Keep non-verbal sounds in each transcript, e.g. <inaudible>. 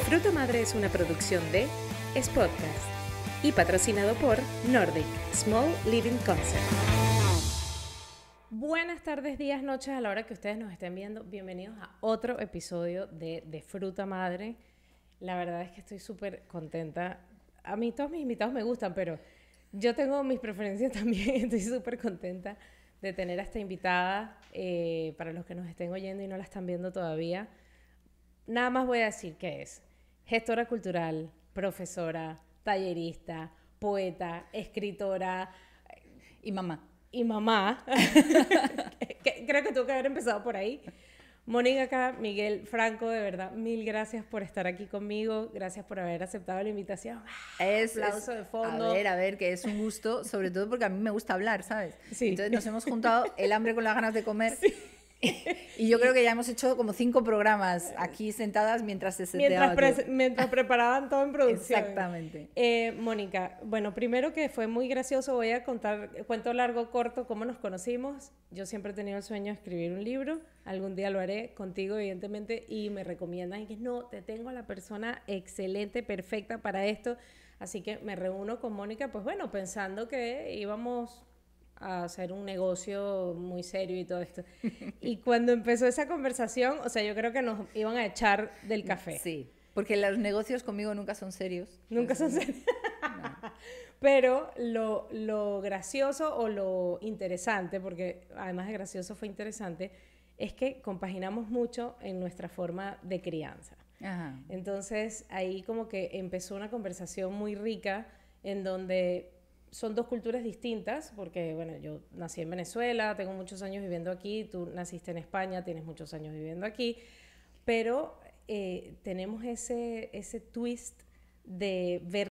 Fruta Madre es una producción de Spotcast y patrocinado por Nordic Small Living Concept. Buenas tardes, días, noches, a la hora que ustedes nos estén viendo. Bienvenidos a otro episodio de, de Fruta Madre. La verdad es que estoy súper contenta. A mí todos mis invitados me gustan, pero yo tengo mis preferencias <laughs> también. Estoy súper contenta de tener a esta invitada. Eh, para los que nos estén oyendo y no la están viendo todavía, nada más voy a decir qué es gestora cultural, profesora, tallerista, poeta, escritora. Y mamá. Y mamá. <laughs> <laughs> Creo que tuvo que haber empezado por ahí. Mónica, Miguel, Franco, de verdad, mil gracias por estar aquí conmigo, gracias por haber aceptado la invitación. Es, aplauso de fondo. A ver, a ver, que es un gusto, sobre todo porque a mí me gusta hablar, ¿sabes? Entonces nos hemos juntado el hambre con las ganas de comer. <laughs> Sí. <laughs> y yo creo que ya hemos hecho como cinco programas aquí sentadas mientras se seteaba mientras, preparaban todo en producción. Exactamente. Eh, Mónica, bueno, primero que fue muy gracioso, voy a contar, cuento largo, corto, cómo nos conocimos. Yo siempre he tenido el sueño de escribir un libro, algún día lo haré contigo, evidentemente, y me recomiendan que no, te tengo a la persona excelente, perfecta para esto. Así que me reúno con Mónica, pues bueno, pensando que íbamos a hacer un negocio muy serio y todo esto. <laughs> Y cuando empezó esa conversación, o sea, yo creo que nos iban a echar del café. Sí, porque los negocios conmigo nunca son serios. Nunca son serios. <laughs> Pero lo, lo, gracioso o lo interesante, porque además de gracioso fue interesante, es que compaginamos mucho en nuestra forma de crianza. Ajá. Entonces ahí como que empezó una conversación muy rica en donde son dos culturas distintas, porque bueno, yo nací en Venezuela, tengo muchos años viviendo aquí, tú naciste en España, tienes muchos años viviendo aquí, pero eh, tenemos ese, ese twist de ver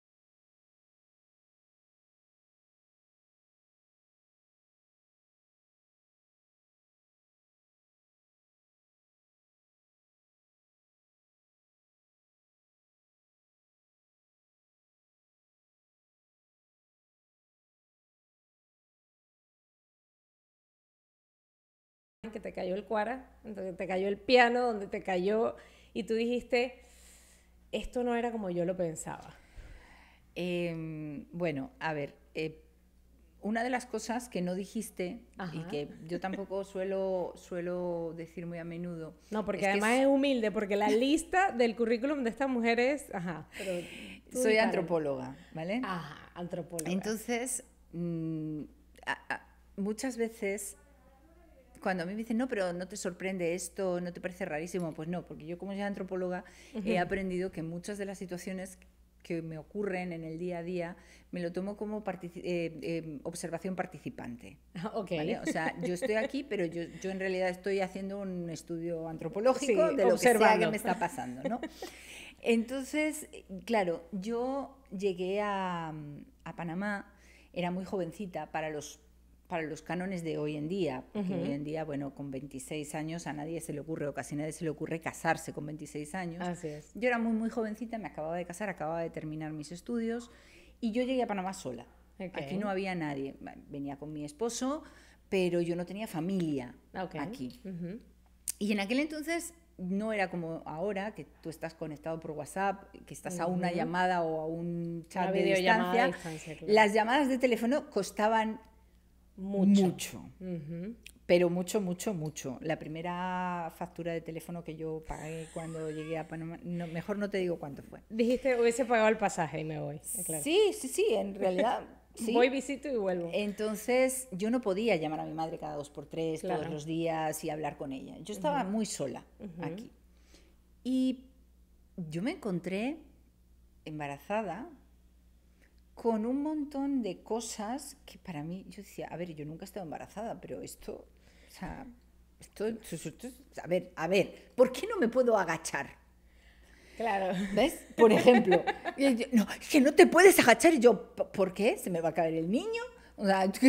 que te cayó el cuara, donde te cayó el piano, donde te cayó y tú dijiste, esto no era como yo lo pensaba. Em, bueno, a ver, eh, una de las cosas que no dijiste y que yo tampoco <laughs> suelo, suelo decir muy a menudo. No, porque además es... humilde, porque la lista del currículum de estas mujeres... Ajá. Soy antropóloga, ¿vale? Ajá, antropóloga. Entonces, mm, muchas veces cuando a mí me dicen, no, pero no te sorprende esto, no te parece rarísimo, pues no, porque yo como ya antropóloga he aprendido que muchas de las situaciones que me ocurren en el día a día, me lo tomo como eh, em, observación participante. Ah, o sea, yo estoy aquí, pero yo, en realidad estoy haciendo un estudio antropológico de lo que, me está pasando. ¿no? Entonces, claro, yo llegué a, a Panamá, era muy jovencita, para los para los cánones de hoy en día, hoy en día, bueno, con 26 años a nadie se le ocurre, o casi nadie se le ocurre casarse con 26 años. Yo era muy, muy jovencita, me acababa de casar, acababa de terminar mis estudios y yo llegué a Panamá sola. Aquí no había nadie. Venía con mi esposo, pero yo no tenía familia aquí. Y en aquel entonces no era como ahora, que tú estás conectado por WhatsApp, que estás a una llamada o a un chat de distancia. Las llamadas de teléfono costaban mucho. Pero mucho, mucho, mucho. La primera factura de teléfono que yo pagué cuando llegué a Panamá, mejor no te digo cuánto fue. Dijiste, hubiese pagado el pasaje y me voy. Sí, sí, sí, en realidad. <laughs> Voy, visito y vuelvo. Entonces, yo no podía llamar a mi madre cada dos por tres, todos los días y hablar con ella. Yo estaba muy sola aquí. Y yo me encontré embarazada con un montón de cosas que para mí, yo decía, a ver, yo nunca he estado embarazada, pero esto, o sea, esto, a ver, a ver, ¿por qué no me puedo agachar? Claro. ¿Ves? Por ejemplo, <laughs> es que no te puedes agachar y yo, ¿por qué? ¿Se me va a caer el niño? O sea, <laughs> te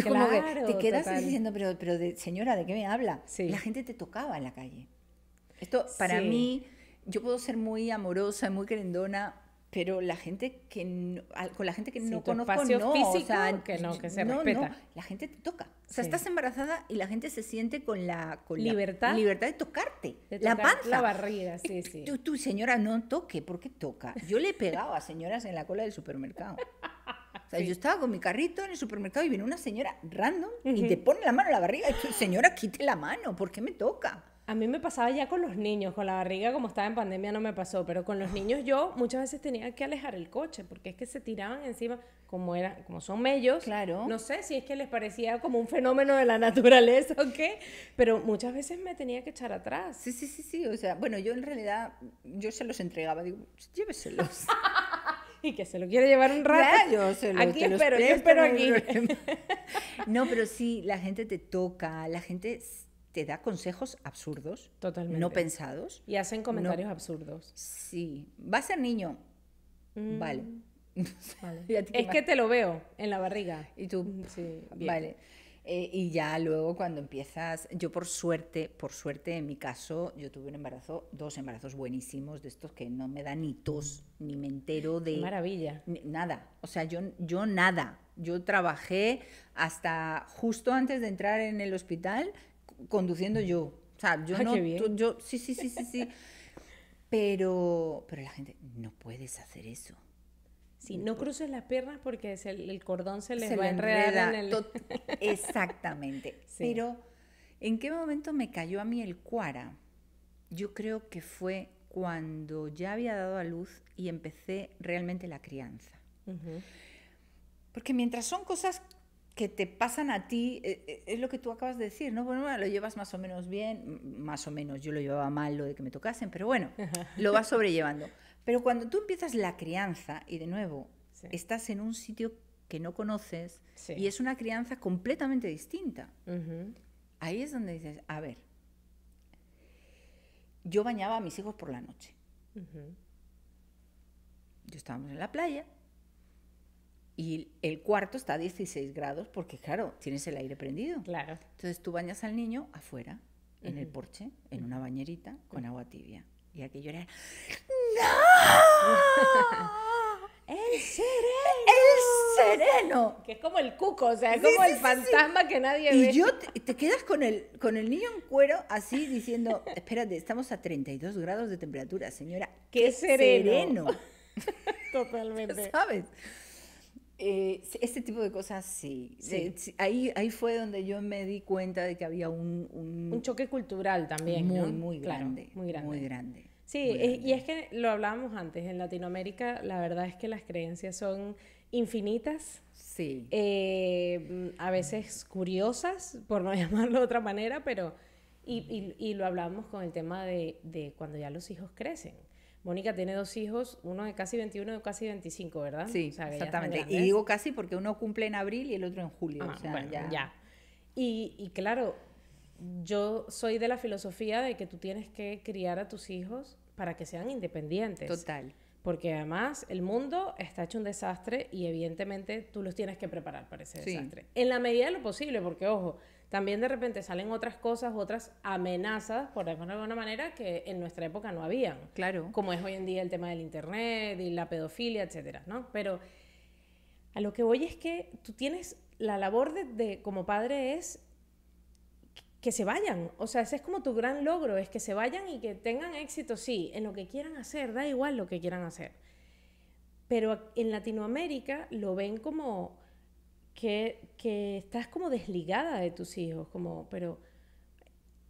quedas diciendo, pero, señora, ¿de qué me habla? La gente te tocaba en la calle. Esto, para mí, yo puedo ser muy amorosa y muy querendona, pero la gente que con la gente que no conozco no, que no que se la gente te toca. O sea, estás embarazada y la gente se siente con la libertad de tocarte, la panza, la barriga, sí, sí. Tú, señora no toque, ¿por qué toca? Yo le he pegado a señoras en la cola del supermercado. O sea, yo estaba con mi carrito en el supermercado y viene una señora random y te pone la mano en la barriga. Y señora, quite la mano, ¿por qué me toca? A mí me pasaba ya con los niños, con la barriga como estaba en pandemia no me pasó, pero con los niños yo muchas veces tenía que alejar el coche porque es que se tiraban encima como eran, como son ellos. Claro. No sé si es que les parecía como un fenómeno de la naturaleza o qué, pero muchas veces me tenía que echar atrás. Sí, sí, sí, sí, o sea, bueno, yo en realidad yo se los entregaba, digo, lléveselos. <laughs> y que se lo quiere llevar un rato. Yo se lo, aquí espero, yo espero aquí. <laughs> no, pero sí, la gente te toca, la gente te da consejos absurdos, Totalmente. no pensados. Y hacen comentarios absurdos. Sí, va a ser niño. Mm. Vale. <laughs> es que te lo veo en la barriga. Y tú, mm, sí, vale. Eh, y ya luego cuando empiezas, yo por suerte, por suerte en mi caso, yo tuve un embarazo, dos embarazos buenísimos de estos que no me da ni tos, ni me entero de... maravilla. nada, o sea, yo, yo nada. Yo trabajé hasta justo antes de entrar en el hospital, conduciendo yo. O sea, yo ah, no. yo, sí, sí, sí, sí, sí. <laughs> pero, pero la gente, no puedes hacer eso. Sí, no cruces las piernas porque el cordón se les va a enredar en el... <laughs> Exactamente. Pero, ¿en qué momento me cayó a mí el cuara? Yo creo que fue cuando ya había dado a luz y empecé realmente la crianza. Porque mientras son cosas que te pasan a ti, eh, eh, es lo que tú acabas de decir, ¿no? Bueno, lo llevas más o menos bien, más o menos, yo lo llevaba mal lo de que me tocasen, pero bueno, <laughs> lo vas sobrellevando. Pero cuando tú empiezas la crianza, y de nuevo, estás en un sitio que no conoces y es una crianza completamente distinta. Ahí es donde dices, a ver, yo bañaba a mis hijos por la noche. Yo estábamos en la playa, y el cuarto está a 16 grados porque, claro, tienes el aire prendido. Claro. Entonces tú bañas al niño afuera, en el porche, en una bañerita, con agua tibia. Y aquí era... ¡No! ¡El <laughs> sereno! ¡El sereno! Que es como el cuco, o sea, es como el fantasma que nadie y ve. Y yo te, quedas con el, con el niño en cuero así diciendo, <laughs> espérate, estamos a 32 grados de temperatura, señora. ¡Qué, sereno! sereno. <laughs> Totalmente. ¿Sabes? Eh, este tipo de cosas sí. ahí, ahí fue donde yo me di cuenta de que había un... Un, choque cultural también. Muy, muy, grande, muy grande. Muy grande. Sí, y es que lo hablábamos antes, en Latinoamérica la verdad es que las creencias son infinitas. Sí. Eh, a veces curiosas, por no <laughs> llamarlo de otra manera, pero... Y, y, y lo hablábamos con el tema de, de cuando ya los hijos crecen. Mónica tiene dos hijos, uno de casi 21 y de casi 25, ¿verdad? Sí, exactamente. Y digo casi porque uno cumple en abril y el otro en julio. Ah, ya. Y, claro, yo soy de la filosofía de que tú tienes que criar a tus hijos para que sean independientes. Total. Porque además el mundo está hecho un desastre y evidentemente tú los tienes que preparar para ese desastre. En la medida de lo posible, porque ojo, también de repente salen otras cosas, otras amenazas, por decirlo de alguna manera, que en nuestra época no habían. Claro. Como es hoy en día el tema del internet y la pedofilia, etcétera, ¿no? Pero a lo que voy es que tú tienes la labor de como padre es que se vayan. O sea, ese es como tu gran logro, es que se vayan y que tengan éxito, sí, en lo que quieran hacer, da igual lo que quieran hacer. Pero en Latinoamérica lo ven como que, estás como desligada de tus hijos, como, pero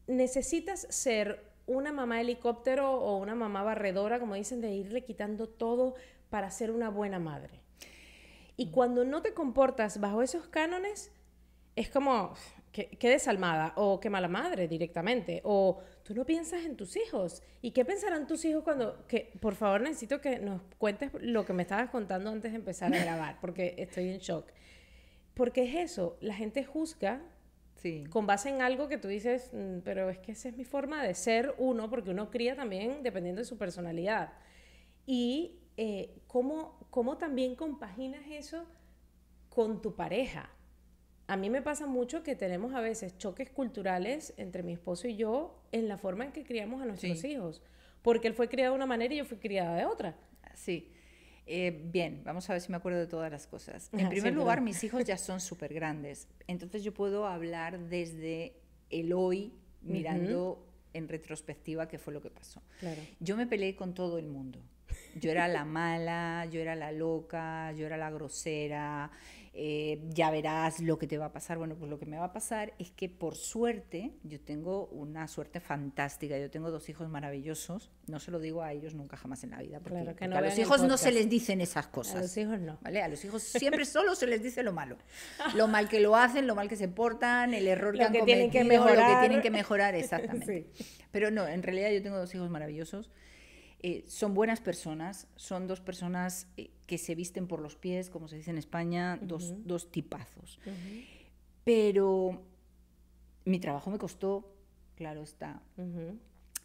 necesitas ser una mamá helicóptero o una mamá barredora, como dicen, de irle quitando todo para ser una buena madre. Y mm. cuando no te comportas bajo esos cánones, es como, que desalmada, o qué mala madre directamente, o tú no piensas en tus hijos. ¿Y qué pensarán tus hijos cuando, que por favor necesito que nos cuentes lo que me estabas contando antes de empezar a grabar, porque estoy en shock. Porque es eso, la gente juzga sí. con base en algo que tú dices, mm, pero es que esa es mi forma de ser uno, porque uno cría también dependiendo de su personalidad. Y eh, ¿cómo, también compaginas eso con tu pareja. A mí me pasa mucho que tenemos a veces choques culturales entre mi esposo y yo en la forma en que criamos a nuestros hijos, porque él fue criado de una manera y yo fui criada de otra. Sí. Eh, bien, vamos a ver si me acuerdo de todas las cosas. En primer lugar, mis <laughs> hijos ya son súper grandes, entonces yo puedo hablar desde el hoy mirando en retrospectiva qué fue lo que pasó. Yo me peleé con todo el mundo. Yo era la mala, yo era la loca, yo era la grosera, eh, ya verás lo que te va a pasar. Bueno, pues lo que me va a pasar es que por suerte, yo tengo una suerte fantástica, yo tengo dos hijos maravillosos, no se lo digo a ellos nunca jamás en la vida, a los hijos no se les dicen esas cosas. A los hijos no. ¿vale? A los hijos <laughs> siempre solo se les dice lo malo, lo mal que lo hacen, lo mal que se portan, el error que, que tienen que mejorar. lo que tienen que mejorar, <laughs> exactamente. Pero no, en realidad yo tengo dos hijos maravillosos. Eh, son buenas personas, son dos personas eh, que se visten por los pies, como se dice en España, dos, tipazos. Pero mi trabajo me costó, claro está.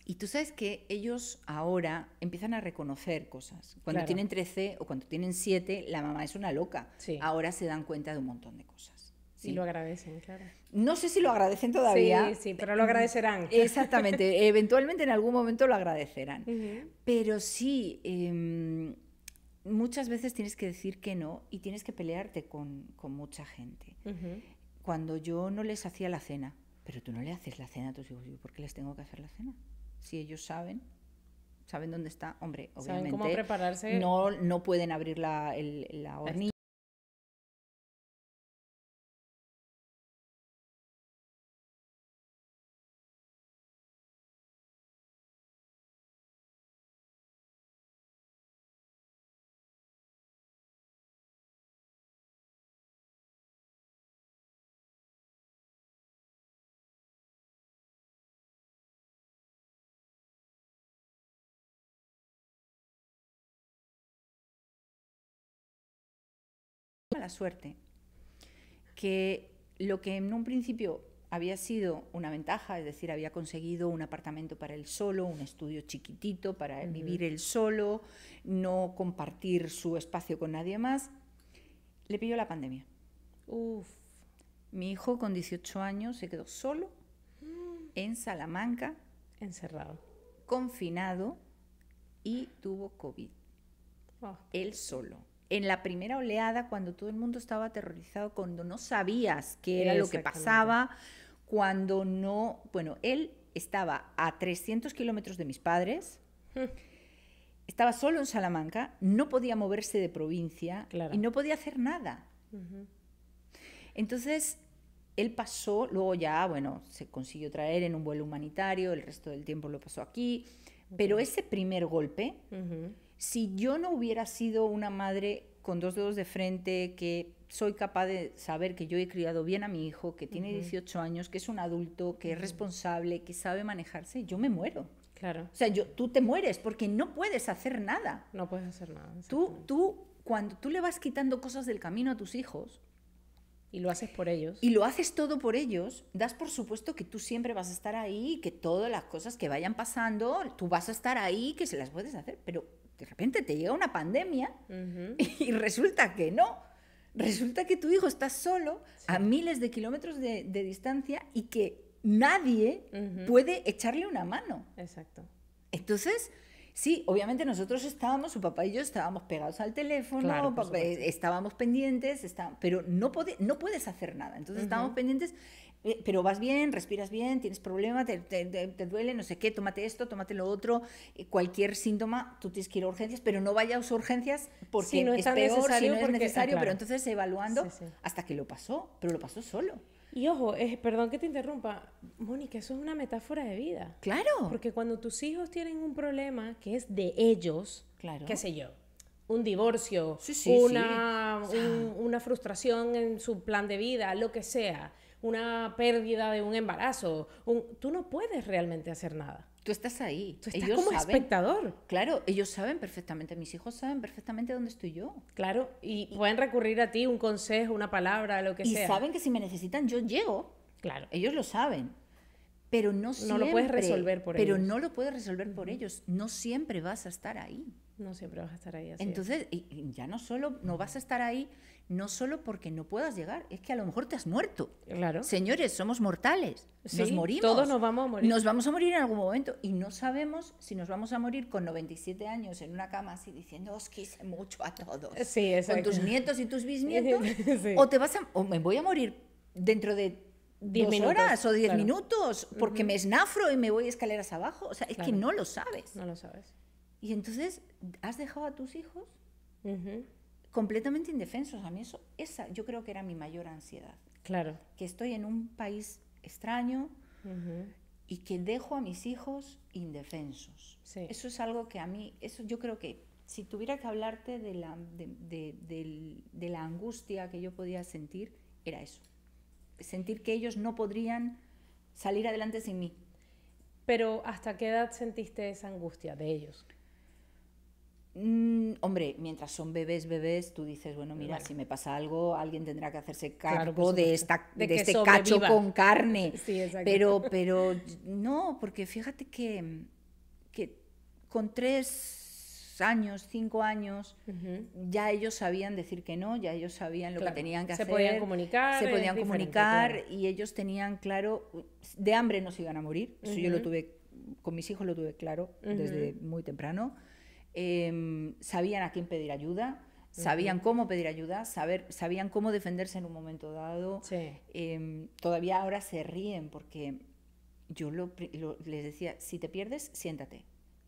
Y tú sabes que ellos ahora empiezan a reconocer cosas. Cuando tienen 13 o cuando tienen 7, la mamá es una loca. Ahora se dan cuenta de un montón de cosas. Sí. lo agradecen, claro. No sé si lo agradecen todavía. Sí, sí, pero lo agradecerán. <laughs> Exactamente. Eventualmente en algún momento lo agradecerán. Pero sí. Em, muchas veces tienes que decir que no y tienes que pelearte con, con mucha gente. Cuando yo no les hacía la cena, pero tú no le haces la cena a tus hijos, ¿por qué les tengo que hacer la cena? Si ellos saben, saben dónde está, hombre, obviamente. prepararse? No, no pueden abrir la, el, la hornilla suerte que lo que en un principio había sido una ventaja, es decir, había conseguido un apartamento para él solo, un estudio chiquitito para vivir él solo, no compartir su espacio con nadie más, le pilló la pandemia. Uf. Mi hijo con 18 años se quedó solo mm. en Salamanca. Encerrado. Confinado y tuvo COVID. Ah. Él solo en la primera oleada, cuando todo el mundo estaba aterrorizado, cuando no sabías qué era lo que pasaba, cuando no, bueno, él estaba a 300 kilómetros de mis padres, hmm. estaba solo en Salamanca, no podía moverse de provincia y no podía hacer nada. Entonces, él pasó, luego ya, bueno, se consiguió traer en un vuelo humanitario, el resto del tiempo lo pasó aquí, pero ese primer golpe si yo no hubiera sido una madre con dos dedos de frente, que soy capaz de saber que yo he criado bien a mi hijo, que tiene 18 años, que es un adulto, que es responsable, que sabe manejarse, yo me muero. Claro. O sea, yo, tú te mueres porque no puedes hacer nada. No puedes hacer nada. Tú, tú, cuando tú le vas quitando cosas del camino a tus hijos, y lo haces por ellos. Y lo haces todo por ellos. Das por supuesto que tú siempre vas a estar ahí, que todas las cosas que vayan pasando, tú vas a estar ahí, que se las puedes hacer. Pero de repente te llega una pandemia <laughs> y resulta que no. Resulta que tu hijo está solo a miles de kilómetros de, distancia y que nadie puede echarle una mano. Exacto. Entonces, sí, obviamente nosotros estábamos, su papá y yo estábamos pegados al teléfono, eh, estábamos pendientes, pero no, no puedes hacer nada. Entonces estábamos pendientes eh, pero vas bien, respiras bien, tienes problemas, te, duele, no sé qué, tómate esto, tómate lo otro, eh, cualquier síntoma, tú tienes que ir a urgencias, pero no vayas a urgencias porque no es, peor, si no es ah, necesario, pero entonces evaluando hasta que lo pasó, pero lo pasó solo. Y ojo, eh, perdón que te interrumpa, Mónica, eso es una metáfora de vida. Claro. Porque cuando tus hijos tienen un problema que es de ellos, qué sé yo, un divorcio, una frustración en su plan de vida, lo que sea, una pérdida de un embarazo, tú no puedes realmente hacer nada. Tú estás ahí. Tú estás como espectador. Claro, ellos saben perfectamente, mis hijos saben perfectamente dónde estoy yo. Claro, y, pueden recurrir a ti, un consejo, una palabra, lo que sea. Y saben que si me necesitan yo llego. Claro. Ellos lo saben. Pero no siempre. lo puedes resolver Pero no lo puedes resolver por ellos. No siempre vas a estar ahí. No siempre vas a estar ahí Entonces, ya no solo no vas a estar ahí, no solo porque no puedas llegar, es que a lo mejor te has muerto. Claro. Señores, somos mortales, nos morimos. Todos nos vamos a morir. Nos vamos a morir en algún momento y no sabemos si nos vamos a morir con 97 años en una cama así diciendo, os quise mucho a todos. Con tus nietos y tus bisnietos. <laughs> O te vas a, o me voy a morir dentro de 10 horas o 10 minutos porque me esnafro y me voy escaleras abajo. O sea, es que no lo sabes. No lo sabes. Y entonces has dejado a tus hijos completamente indefensos. A mí eso, esa yo creo que era mi mayor ansiedad. Claro. Que estoy en un país extraño y que dejo a mis hijos indefensos. Eso es algo que a mí, eso yo creo que si tuviera que hablarte de la, de la angustia que yo podía sentir, era eso. Sentir que ellos no podrían salir adelante sin mí. Pero ¿hasta qué edad sentiste esa angustia de ellos? Mm, hombre, mientras son bebés, bebés, tú dices, bueno, mira, si me pasa algo, alguien tendrá que hacerse cargo de, este cacho con carne. <laughs> Sí, pero, pero no, porque fíjate que, con tres años, cinco años, ya ellos sabían decir que no, ya ellos sabían lo que tenían que hacer. Se podían comunicar. Se eh, podían comunicar y ellos tenían claro, de hambre no se iban a morir, eso yo lo tuve, con mis hijos lo tuve claro desde muy temprano Em, sabían a quién pedir ayuda, sabían cómo pedir ayuda, saber, sabían cómo defenderse en un momento dado. Em, todavía ahora se ríen porque yo les decía, si te pierdes, siéntate.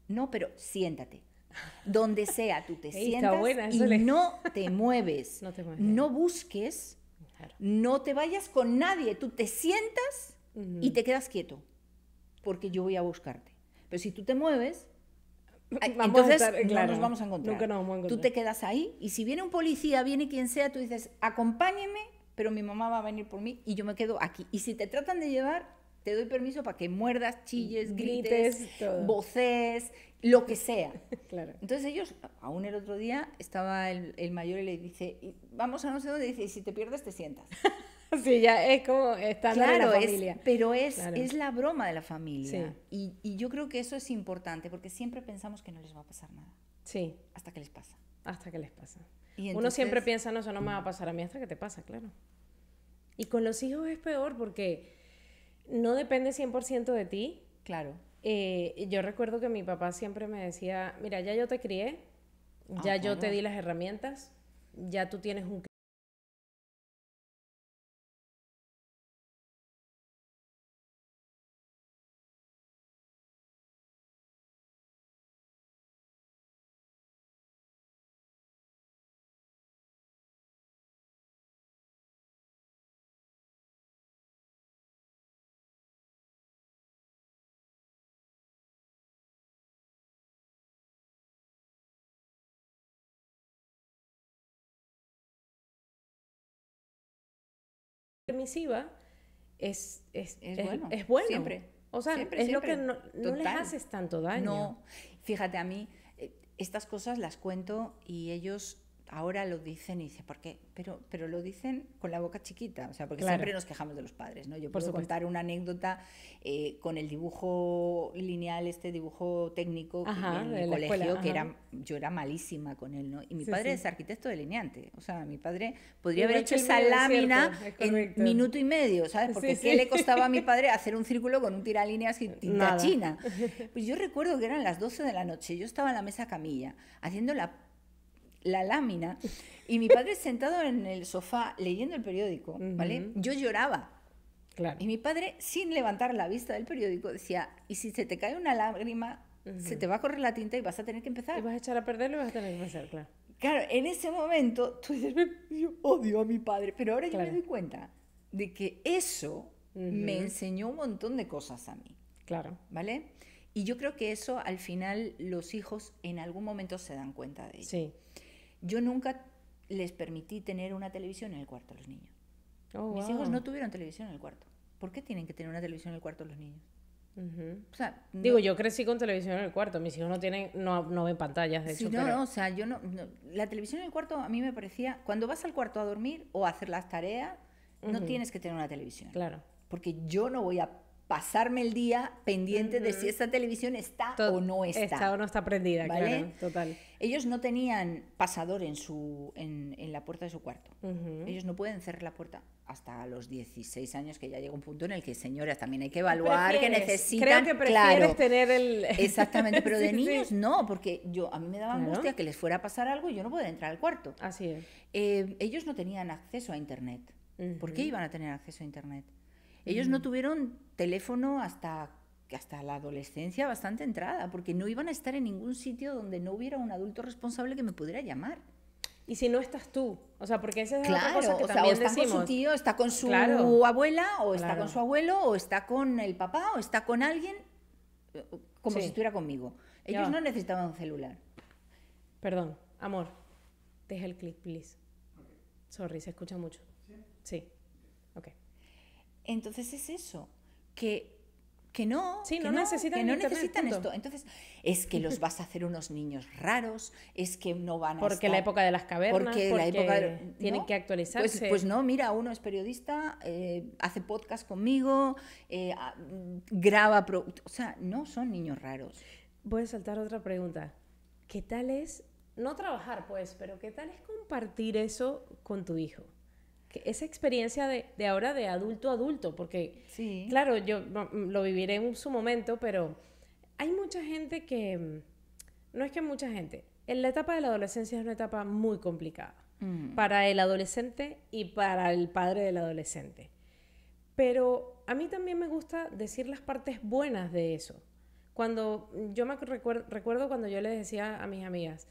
No, pero siéntate. Donde sea, tú te <laughs> sientas y <laughs> no, te mueves, no te busques, no te vayas con nadie. Tú te sientas y te quedas quieto, porque yo voy a buscarte. Pero si tú te mueves, entonces nos vamos a encontrar. Tú te quedas ahí y si viene un policía, viene quien sea, tú dices, acompáñeme, pero mi mamá va a venir por mí y yo me quedo aquí. Y si te tratan de llevar, te doy permiso para que muerdas, chilles, grites, voces, lo que sea. <laughs> Claro. Entonces ellos, aún el otro día, estaba el, el mayor y le dice, vamos a no sé dónde, dice, y si te pierdes, te sientas. <laughs> sí, ya es como está claro, la familia. pero es, la broma de la familia. Y, yo creo que eso es importante porque siempre pensamos que no les va a pasar nada. Sí. Hasta que les pasa. Hasta que les pasa. Uno siempre piensa, no, eso no me va a mm. pasar a mí hasta que te pasa, claro. Y con los hijos es peor porque no depende 100% de ti. Claro. Eh, yo recuerdo que mi papá siempre me decía, mira, ya yo te crié, ya yo te ah, di las herramientas, ya tú tienes un permisiva es, es, es, bueno. Es Siempre. O sea, es lo que no, no les haces tanto daño. No, fíjate, a mí eh, estas cosas las cuento y ellos ahora lo dicen y dice, ¿por qué? Pero, pero lo dicen con la boca chiquita, o sea, porque siempre nos quejamos de los padres, ¿no? Yo puedo contar una anécdota eh, con el dibujo lineal, este dibujo técnico en el colegio, que era, yo era malísima con él, ¿no? Y mi padre es arquitecto delineante, o sea, mi padre podría haber hecho esa lámina en minuto y medio, ¿sabes? Porque ¿qué le costaba a mi padre hacer un círculo con un tiralíneas y tinta china? <laughs> Pues yo recuerdo que eran las 12 de la noche, yo estaba en la mesa camilla, haciendo la la lámina. Y mi padre sentado en el sofá leyendo el periódico, ¿vale? Yo lloraba. Claro. Y mi padre, sin levantar la vista del periódico, decía, y si se te cae una lágrima, se te va a correr la tinta y vas a tener que empezar. Y vas a echar a perderlo y vas a tener que empezar, claro. en ese momento tú dices, yo odio a mi padre, pero ahora ya me doy cuenta de que eso me enseñó un montón de cosas a mí. Claro. ¿Vale? Y yo creo que eso al final los hijos en algún momento se dan cuenta de ello. Sí. Yo nunca les permití tener una televisión en el cuarto a los niños. Oh, Mis hijos no tuvieron televisión en el cuarto. ¿Por qué tienen que tener una televisión en el cuarto los niños? Digo, yo crecí con televisión en el cuarto. Mis hijos no tienen, no, ven pantallas, de hecho. yo La televisión en el cuarto a mí me parecía. Cuando vas al cuarto a dormir o a hacer las tareas, no tienes que tener una televisión. Claro. Porque yo no voy a pasarme el día pendiente de si esa televisión está o no está. Está o no está prendida, claro. Total. Ellos no tenían pasador en, su, en, la puerta de su cuarto. Ellos no pueden cerrar la puerta hasta los 16 años, que ya llega un punto en el que, señoras, también hay que evaluar que necesitan. Creo que prefieres tener el. Exactamente, <laughs> pero de niños no, porque yo a mí me daba angustia que les fuera a pasar algo y yo no podía entrar al cuarto. Así es. Eh, ellos no tenían acceso a Internet. ¿Por qué iban a tener acceso a Internet? Ellos no tuvieron teléfono hasta hasta la adolescencia bastante entrada, porque no iban a estar en ningún sitio donde no hubiera un adulto responsable que me pudiera llamar. Y si no estás tú, o sea, porque esa es claro, otra cosa que también está con su tío, está con su abuela, o está con su abuelo, o está con el papá, o está con alguien, como si estuviera conmigo. Ellos no necesitaban un celular. Perdón, amor, deja el click, please. Sorry, se escucha mucho. Sí. sí. Ok. Entonces es eso, que que no, que no, necesitan, esto. Entonces, es que los vas a hacer unos niños raros, es que no van a Porque la época de las cavernas, porque, la época tienen que actualizarse. Pues, pues, no, mira, uno es periodista, eh, hace podcast conmigo, eh, ah, graba, o sea, no son niños raros. Voy a saltar otra pregunta. ¿Qué tal es no trabajar, pues, pero qué tal es compartir eso con tu hijo? esa experiencia de, ahora de adulto a adulto, porque sí. claro, yo mm, mm, lo viviré en su momento, pero hay mucha gente que, mm, no es que mucha gente, en la etapa de la adolescencia es una etapa muy complicada para el adolescente y para el padre del adolescente. Pero a mí también me gusta decir las partes buenas de eso. Cuando yo me recuerdo, recuerdo cuando yo les decía a mis amigas,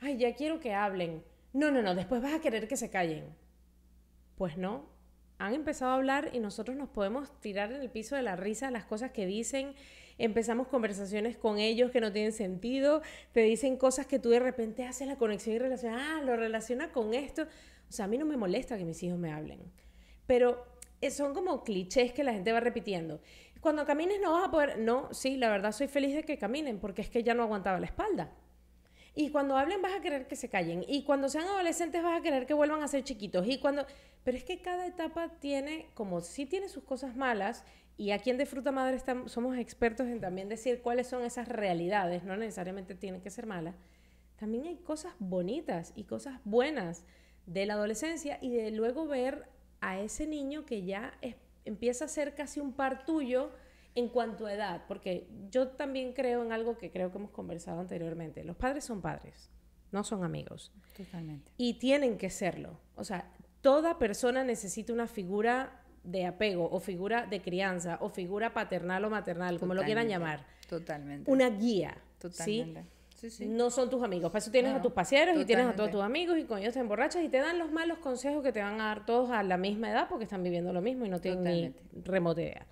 ay, ya quiero que hablen. No, no, no, después vas a querer que se callen. Pues no, han empezado a hablar y nosotros nos podemos tirar en el piso de la risa las cosas que dicen. Empezamos conversaciones con ellos que no tienen sentido, te dicen cosas que tú de repente haces la conexión y relacionas, ah, lo relaciona con esto. O sea, a mí no me molesta que mis hijos me hablen, pero eh, son como clichés que la gente va repitiendo. Cuando camines no vas a poder, no, sí, la verdad soy feliz de que caminen porque es que ya no aguantaba la espalda. Y cuando hablen vas a querer que se callen. Y cuando sean adolescentes vas a querer que vuelvan a ser chiquitos. Y cuando... Pero es que cada etapa tiene, como sí tiene sus cosas malas, y aquí en De Fruta Madre somos expertos en también decir cuáles son esas realidades, no necesariamente tienen que ser malas, también hay cosas bonitas y cosas buenas de la adolescencia y de luego ver a ese niño que ya empieza a ser casi un par tuyo, en cuanto a edad, porque yo también creo en algo que creo que hemos conversado anteriormente. Los padres son padres, no son amigos. Totalmente. Y tienen que serlo. O sea, toda persona necesita una figura de apego o figura de crianza o figura paternal o maternal, como lo quieran llamar. Totalmente. Una guía. Totalmente. no son tus amigos. Para eso tienes a tus paseros y tienes a todos tus amigos y con ellos te emborrachas y te dan los malos consejos que te van a dar todos a la misma edad porque están viviendo lo mismo y no tienen ni remota idea.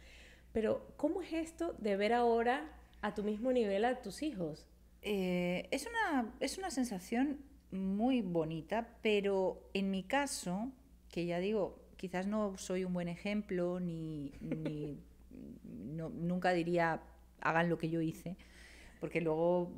Pero ¿cómo es esto de ver ahora a tu mismo nivel a tus hijos? Eh, es, una, es una sensación muy bonita, pero en mi caso, que ya digo, quizás no soy un buen ejemplo, ni, <laughs> nunca diría hagan lo que yo hice, porque luego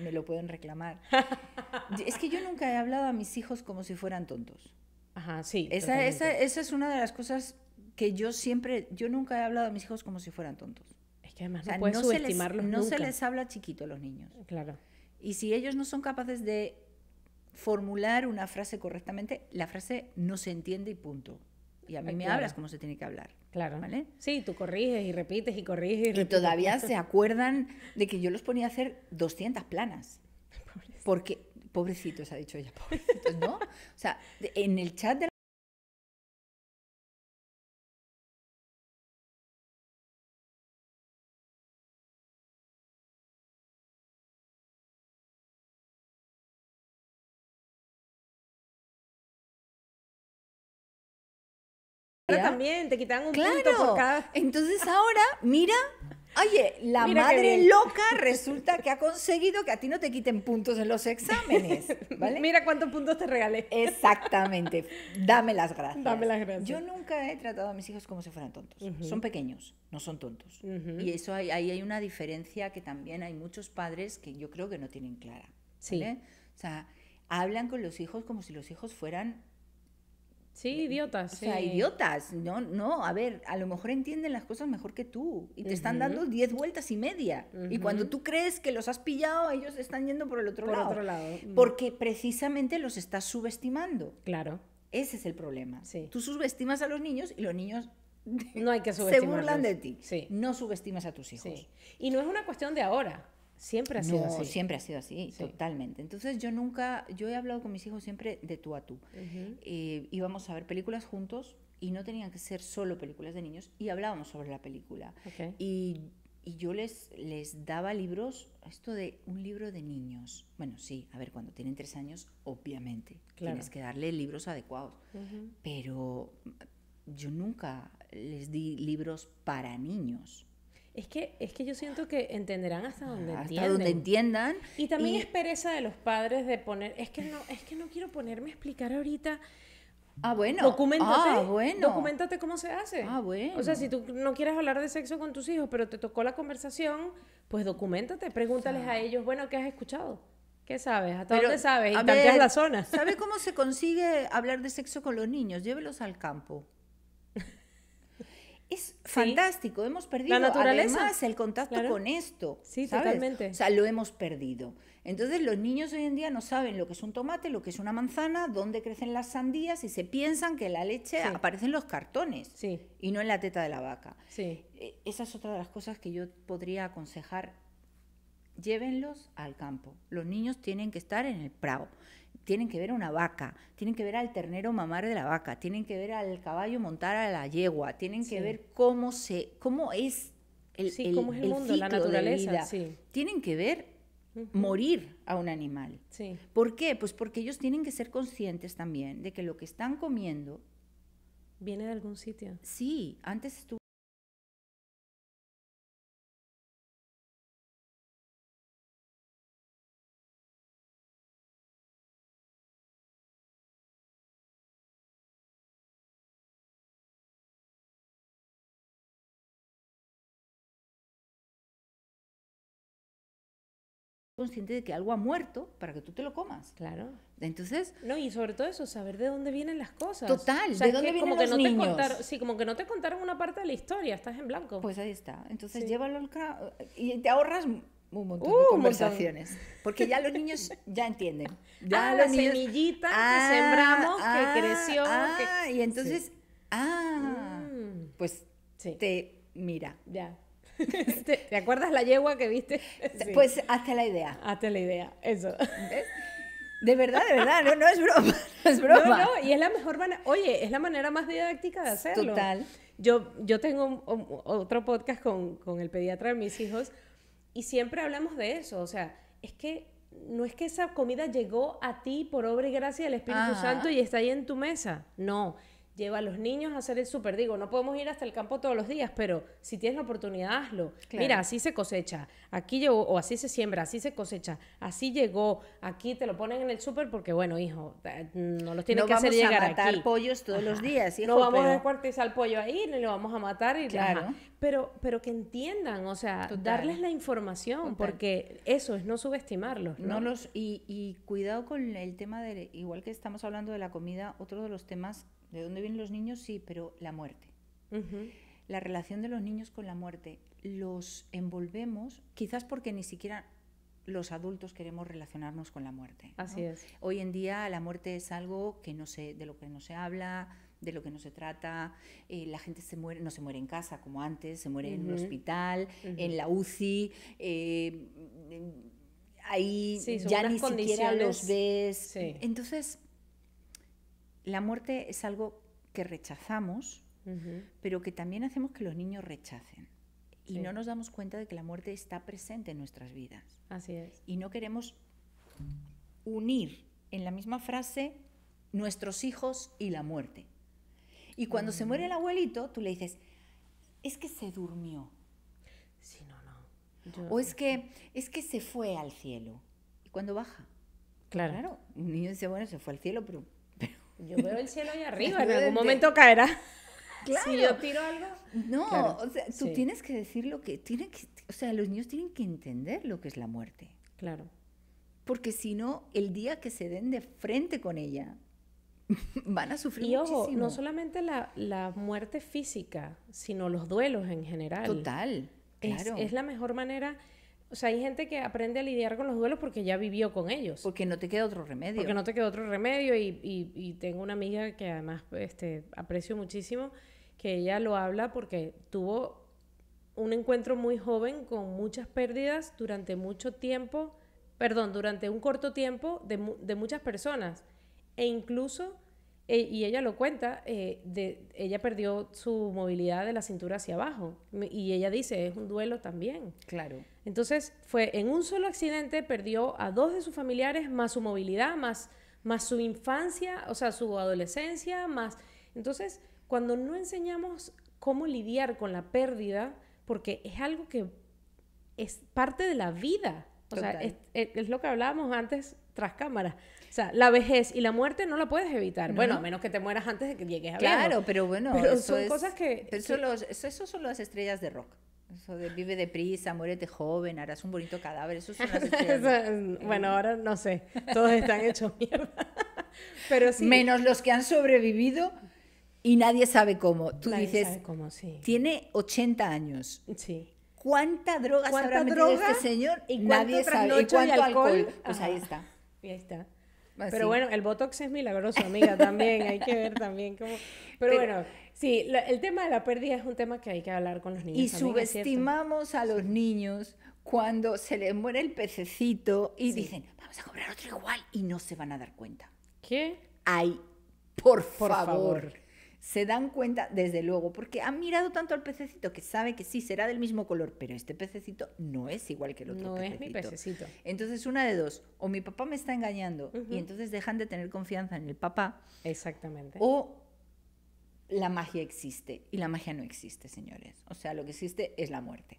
me lo pueden reclamar. <laughs> es que yo nunca he hablado a mis hijos como si fueran tontos. Ajá, sí. Esa, esa es una de las cosas que yo siempre, yo nunca he hablado a mis hijos como si fueran tontos. Es que además no se les, No se les habla chiquito a los niños. Claro. Y si ellos no son capaces de formular una frase correctamente, la frase no se entiende y punto. Y a mí ah, me hablas como se tiene que hablar. Claro. ¿Vale? Sí, tú corriges y repites y corriges y todavía <laughs> se acuerdan de que yo los ponía a hacer 200 planas. Pobrecitos. Porque, pobrecitos, ha dicho ella, <laughs> pobrecitos, ¿no? O sea, en el chat de Ahora también te quitan un punto por cada. Entonces ahora, mira, Oye, la <laughs> madre loca resulta que ha conseguido que a ti no te quiten puntos en los exámenes. <laughs> ¿vale? Mira cuántos puntos te regalé. Exactamente. Dame las gracias. Dame las gracias. Yo nunca he tratado a mis hijos como si fueran tontos. Son pequeños, no son tontos. Y eso ahí hay una diferencia que también hay muchos padres que yo creo que no tienen clara. ¿vale? O sea, hablan con los hijos como si los hijos fueran Sí, eh, idiotas. idiotas. No, no, a ver, a lo mejor entienden las cosas mejor que tú y te están dando diez vueltas y media. Y cuando tú crees que los has pillado, ellos están yendo por el otro lado. Porque precisamente los estás subestimando. Claro. Ese es el problema. Sí. Tú subestimas a los niños y los niños no hay que <laughs> se burlan de ti. Sí. No subestimas a tus hijos. Sí. Y no es una cuestión de ahora. Siempre ha sido no, Siempre ha sido así, totalmente. Entonces yo nunca, yo he hablado con mis hijos siempre de tú a tú. Eh, íbamos a ver películas juntos y no tenían que ser solo películas de niños y hablábamos sobre la película. Y, yo les, les daba libros, esto de un libro de niños. Bueno, sí, a ver, cuando tienen tres años, obviamente, tienes que darle libros adecuados. Pero yo nunca les di libros para niños. Es que, es que yo siento que entenderán hasta ah, donde entiendan. Hasta donde entiendan. Y también es pereza de los padres de poner, es que no, es que no quiero ponerme a explicar ahorita. Ah, bueno. Documentate. Ah, bueno. Documentate cómo se hace. Ah, bueno. O sea, si tú no quieres hablar de sexo con tus hijos, pero te tocó la conversación, pues documentate, pregúntales a ellos, bueno, ¿qué has escuchado? ¿Qué sabes? ¿Hasta dónde sabes? Y la zona. sabe <laughs> cómo se consigue hablar de sexo con los niños? Llévelos al campo es fantástico. Hemos perdido la naturaleza. Además, el contacto con esto. Sí, totalmente. O sea, lo hemos perdido. Entonces, los niños hoy en día no saben lo que es un tomate, lo que es una manzana, dónde crecen las sandías y se piensan que la leche aparecen aparece en los cartones y no en la teta de la vaca. Sí. Eh, esa es otra de las cosas que yo podría aconsejar llévenlos al campo. Los niños tienen que estar en el prado, tienen que ver una vaca, tienen que ver al ternero mamar de la vaca, tienen que ver al caballo montar a la yegua, tienen que ver cómo se, cómo es el, el, la naturaleza, de vida. tienen que ver morir a un animal. ¿Por qué? Pues porque ellos tienen que ser conscientes también de que lo que están comiendo viene de algún sitio. Sí, antes estuvo consciente de que algo ha muerto para que tú te lo comas. Claro. Entonces. No, y sobre todo eso, saber de dónde vienen las cosas. Total, de dónde vienen como los sí, como que no te contaron una parte de la historia, estás en blanco. Pues ahí está. Entonces llévalo al. Y te ahorras un montón de uh, conversaciones. Porque ya los niños ya entienden. Ya ah, la semillita que ah, sembramos, que ah, creció. Y entonces, ah, mm. pues sí. te mira. Ya. Este, ¿Te acuerdas la yegua que viste? Este, pues hazte la idea. Hazte la idea, eso. De verdad, de verdad, no, es broma, <laughs> no es broma. No, y es la mejor manera, oye, es la manera más didáctica de hacerlo. Total. Yo, yo tengo otro podcast con, el pediatra de mis hijos y siempre hablamos de eso, o sea, es que no es que esa comida llegó a ti por obra y gracia del Espíritu Santo y está ahí en tu mesa. No, lleva a los niños a hacer el súper. Digo, no podemos ir hasta el campo todos los días, pero si tienes la oportunidad, hazlo. Mira, así se cosecha, aquí llegó, o así se siembra, así se cosecha, así llegó, aquí te lo ponen en el súper porque, bueno, hijo, eh, no los tienes que hacer llegar aquí. No vamos a matar pollos todos los días, hijo, No vamos a descuartizar el pollo ahí, ni lo vamos a matar. Y... Claro. Pero, pero que entiendan, o sea, darles la información, porque eso es no subestimarlos. No, los, y, y cuidado con el tema de, igual que estamos hablando de la comida, otro de los temas ¿De dónde vienen los niños? Sí, pero la muerte. La relación de los niños con la muerte. Los envolvemos, quizás porque ni siquiera los adultos queremos relacionarnos con la muerte. Así es. Hoy en día la muerte es algo que no de lo que no se habla, de lo que no se trata. Eh, la gente no se muere en casa como antes, se muere en un hospital, en la UCI. Eh, ahí ya ni siquiera los ves. Entonces, la muerte es algo que rechazamos, pero que también hacemos que los niños rechacen. Y no nos damos cuenta de que la muerte está presente en nuestras vidas. Así es. Y no queremos unir en la misma frase nuestros hijos y la muerte. Y cuando se muere el abuelito, tú le dices, es que se durmió. Sí, no, no. O es que, es que se fue al cielo. Y cuando baja. Claro. Claro, un niño dice, bueno, se fue al cielo, pero yo veo el cielo ahí arriba, en algún momento caerá. Claro. Si yo tiro algo. No, o sea, tú tienes que decir lo que, que, o sea, los niños tienen que entender lo que es la muerte. Claro. Porque si no, el día que se den de frente con ella, <laughs> van a sufrir y no solamente la, muerte física, sino los duelos en general. Total, claro. es la mejor manera o sea, hay gente que aprende a lidiar con los duelos porque ya vivió con ellos. Porque no te queda otro remedio. Porque no te queda otro remedio. Y, tengo una amiga que además este, aprecio muchísimo, que ella lo habla porque tuvo un encuentro muy joven con muchas pérdidas durante mucho tiempo, perdón, durante un corto tiempo de, de muchas personas. E incluso, e, y ella lo cuenta, eh, de, ella perdió su movilidad de la cintura hacia abajo. Y ella dice, es un duelo también. Claro entonces fue en un solo accidente, perdió a dos de sus familiares, más su movilidad, más, más su infancia, o sea, su adolescencia, más... Entonces, cuando no enseñamos cómo lidiar con la pérdida, porque es algo que es parte de la vida, o sea, es, lo que hablábamos antes tras cámara. O sea, la vejez y la muerte no la puedes evitar. Bueno, a menos que te mueras antes de que llegues a Claro, pero bueno, son cosas que... eso, son las estrellas de rock. Eso de vive deprisa, muérete joven, harás un bonito cadáver. Eso <laughs> es una Bueno, ahora no sé. Todos están hechos mierda. <laughs> Pero sí. Menos los que han sobrevivido y nadie sabe cómo. Tú dices, tiene 80 años. Sí. ¿Cuánta droga se habrá este droga? este señor? ¿Y nadie sabe. cuánto alcohol? Pues ahí está. Y ahí está. Pero bueno, el Botox es milagroso, amiga, también, hay que ver también cómo... Pero, bueno, sí, el tema de la pérdida es un tema que hay que hablar con los niños. Y subestimamos a los niños cuando se les muere el pececito y dicen, vamos a cobrar otro igual, y no se van a dar cuenta. ¿Qué? Ay, por, favor se dan cuenta, desde luego, porque han mirado tanto al pececito que sabe que sí será del mismo color, pero este pececito no es igual que el otro no pececito. es mi pececito. Entonces, una de dos, o mi papá me está engañando y entonces dejan de tener confianza en el papá. Exactamente. O la magia existe y la magia no existe, señores. O sea, lo que existe es la muerte.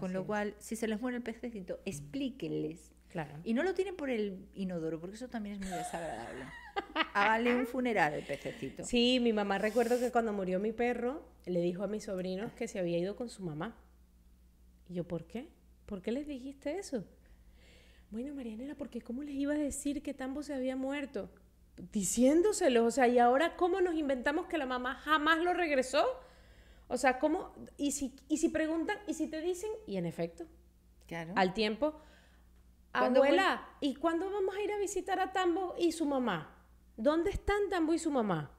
Con lo cual, si se les muere el pececito, mm. explíquenles y no lo tienen por el inodoro, porque eso también es muy desagradable. Hágale ah, un funeral el pececito. Sí, mi mamá recuerdo que cuando murió mi perro, le dijo a mis sobrinos que se había ido con su mamá. Y yo, ¿por qué? ¿Por qué les dijiste eso? Bueno, Marianela, porque ¿cómo les iba a decir que Tambo se había muerto? Diciéndoselo. o sea, ¿y ahora cómo nos inventamos que la mamá jamás lo regresó? O sea, ¿cómo? ¿Y si, y si preguntan? ¿Y si te dicen? Y en efecto, claro. al tiempo Abuela, ¿y cuándo vamos a ir a visitar a Tambo y su mamá? ¿Dónde están Tambo y su mamá?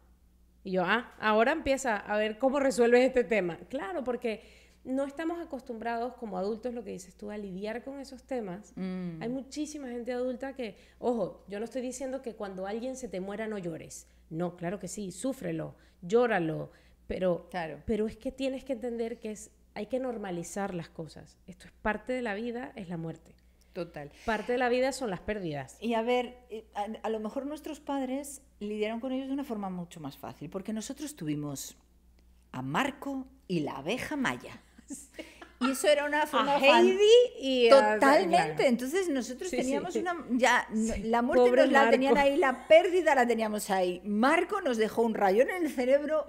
Y yo, ah, ahora empieza a ver cómo resuelves este tema. Claro, porque no estamos acostumbrados como adultos, lo que dices tú, a lidiar con esos temas. Mm. Hay muchísima gente adulta que, ojo, yo no estoy diciendo que cuando alguien se te muera no llores. No, claro que sí, súfrelo, llóralo, pero, claro. pero es que tienes que entender que es, hay que normalizar las cosas. Esto es parte de la vida, es la muerte. Total. Parte de la vida son las pérdidas. Y a ver, eh, a, lo mejor nuestros padres lidiaron con ellos de una forma mucho más fácil, porque nosotros tuvimos a Marco y la abeja Maya. <laughs> Y eso era una forma y eh, totalmente. Entonces nosotros teníamos una ya la muerte nos la tenían ahí, la pérdida la teníamos ahí. Marco nos dejó un rayón en el cerebro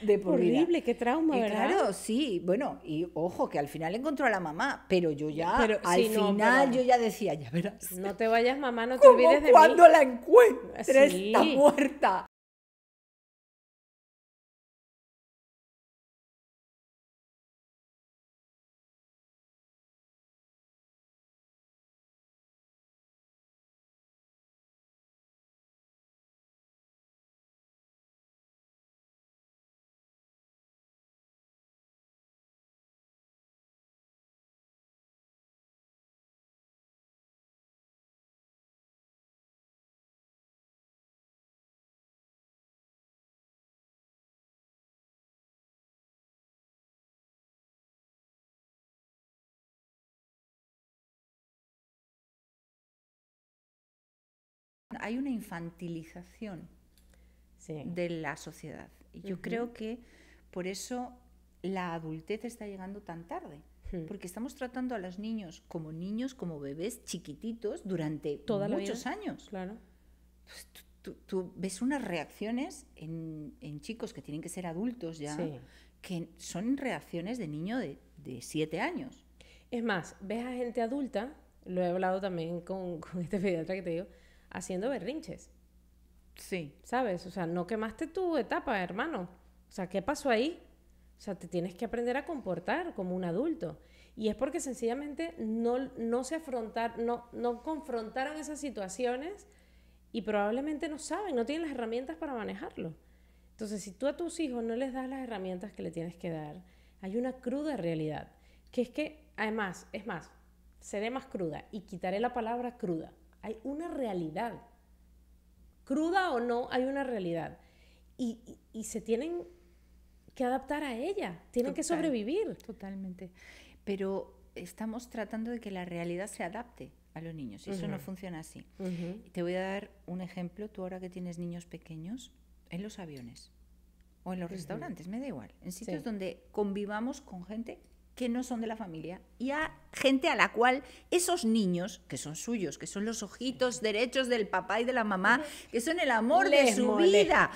de por horrible, qué trauma, ¿verdad? Claro, sí. Bueno, y ojo que al final encontró a la mamá, pero yo ya al final yo ya decía, ya verás. No te vayas, mamá, no te olvides de cuando mí. cuando la encuentres está muerta. hay una infantilización de la sociedad. Y yo creo que por eso la adultez está llegando tan tarde. Hmm. Porque estamos tratando a los niños como niños, como bebés chiquititos durante muchos años. Claro. Pues tú, ves unas reacciones en, chicos que tienen que ser adultos ya, que son reacciones de niño de, de siete años. Es más, ves a gente adulta, lo he hablado también con, <laughs> con este pediatra que te digo, haciendo berrinches. Sí. ¿Sabes? O sea, no quemaste tu etapa, hermano. O sea, ¿qué pasó ahí? O sea, te tienes que aprender a comportar como un adulto. Y es porque sencillamente no, no se afrontaron no, no confrontaron esas situaciones y probablemente no saben, no tienen las herramientas para manejarlo. Entonces, si tú a tus hijos no les das las herramientas que le tienes que dar, hay una cruda realidad, que es que, además, es más, seré más cruda y quitaré la palabra cruda. Hay una realidad. Cruda o no, hay una realidad. Y, se tienen que adaptar a ella, tienen que sobrevivir. Totalmente. Pero estamos tratando de que la realidad se adapte a los niños y eso no funciona así. Te voy a dar un ejemplo, tú ahora que tienes niños pequeños, en los aviones o en los restaurantes, me da igual, en sitios donde convivamos con gente que no son de la familia y a gente a la cual esos niños, que son suyos, que son los ojitos derechos del papá y de la mamá, <laughs> que son el amor de su vida,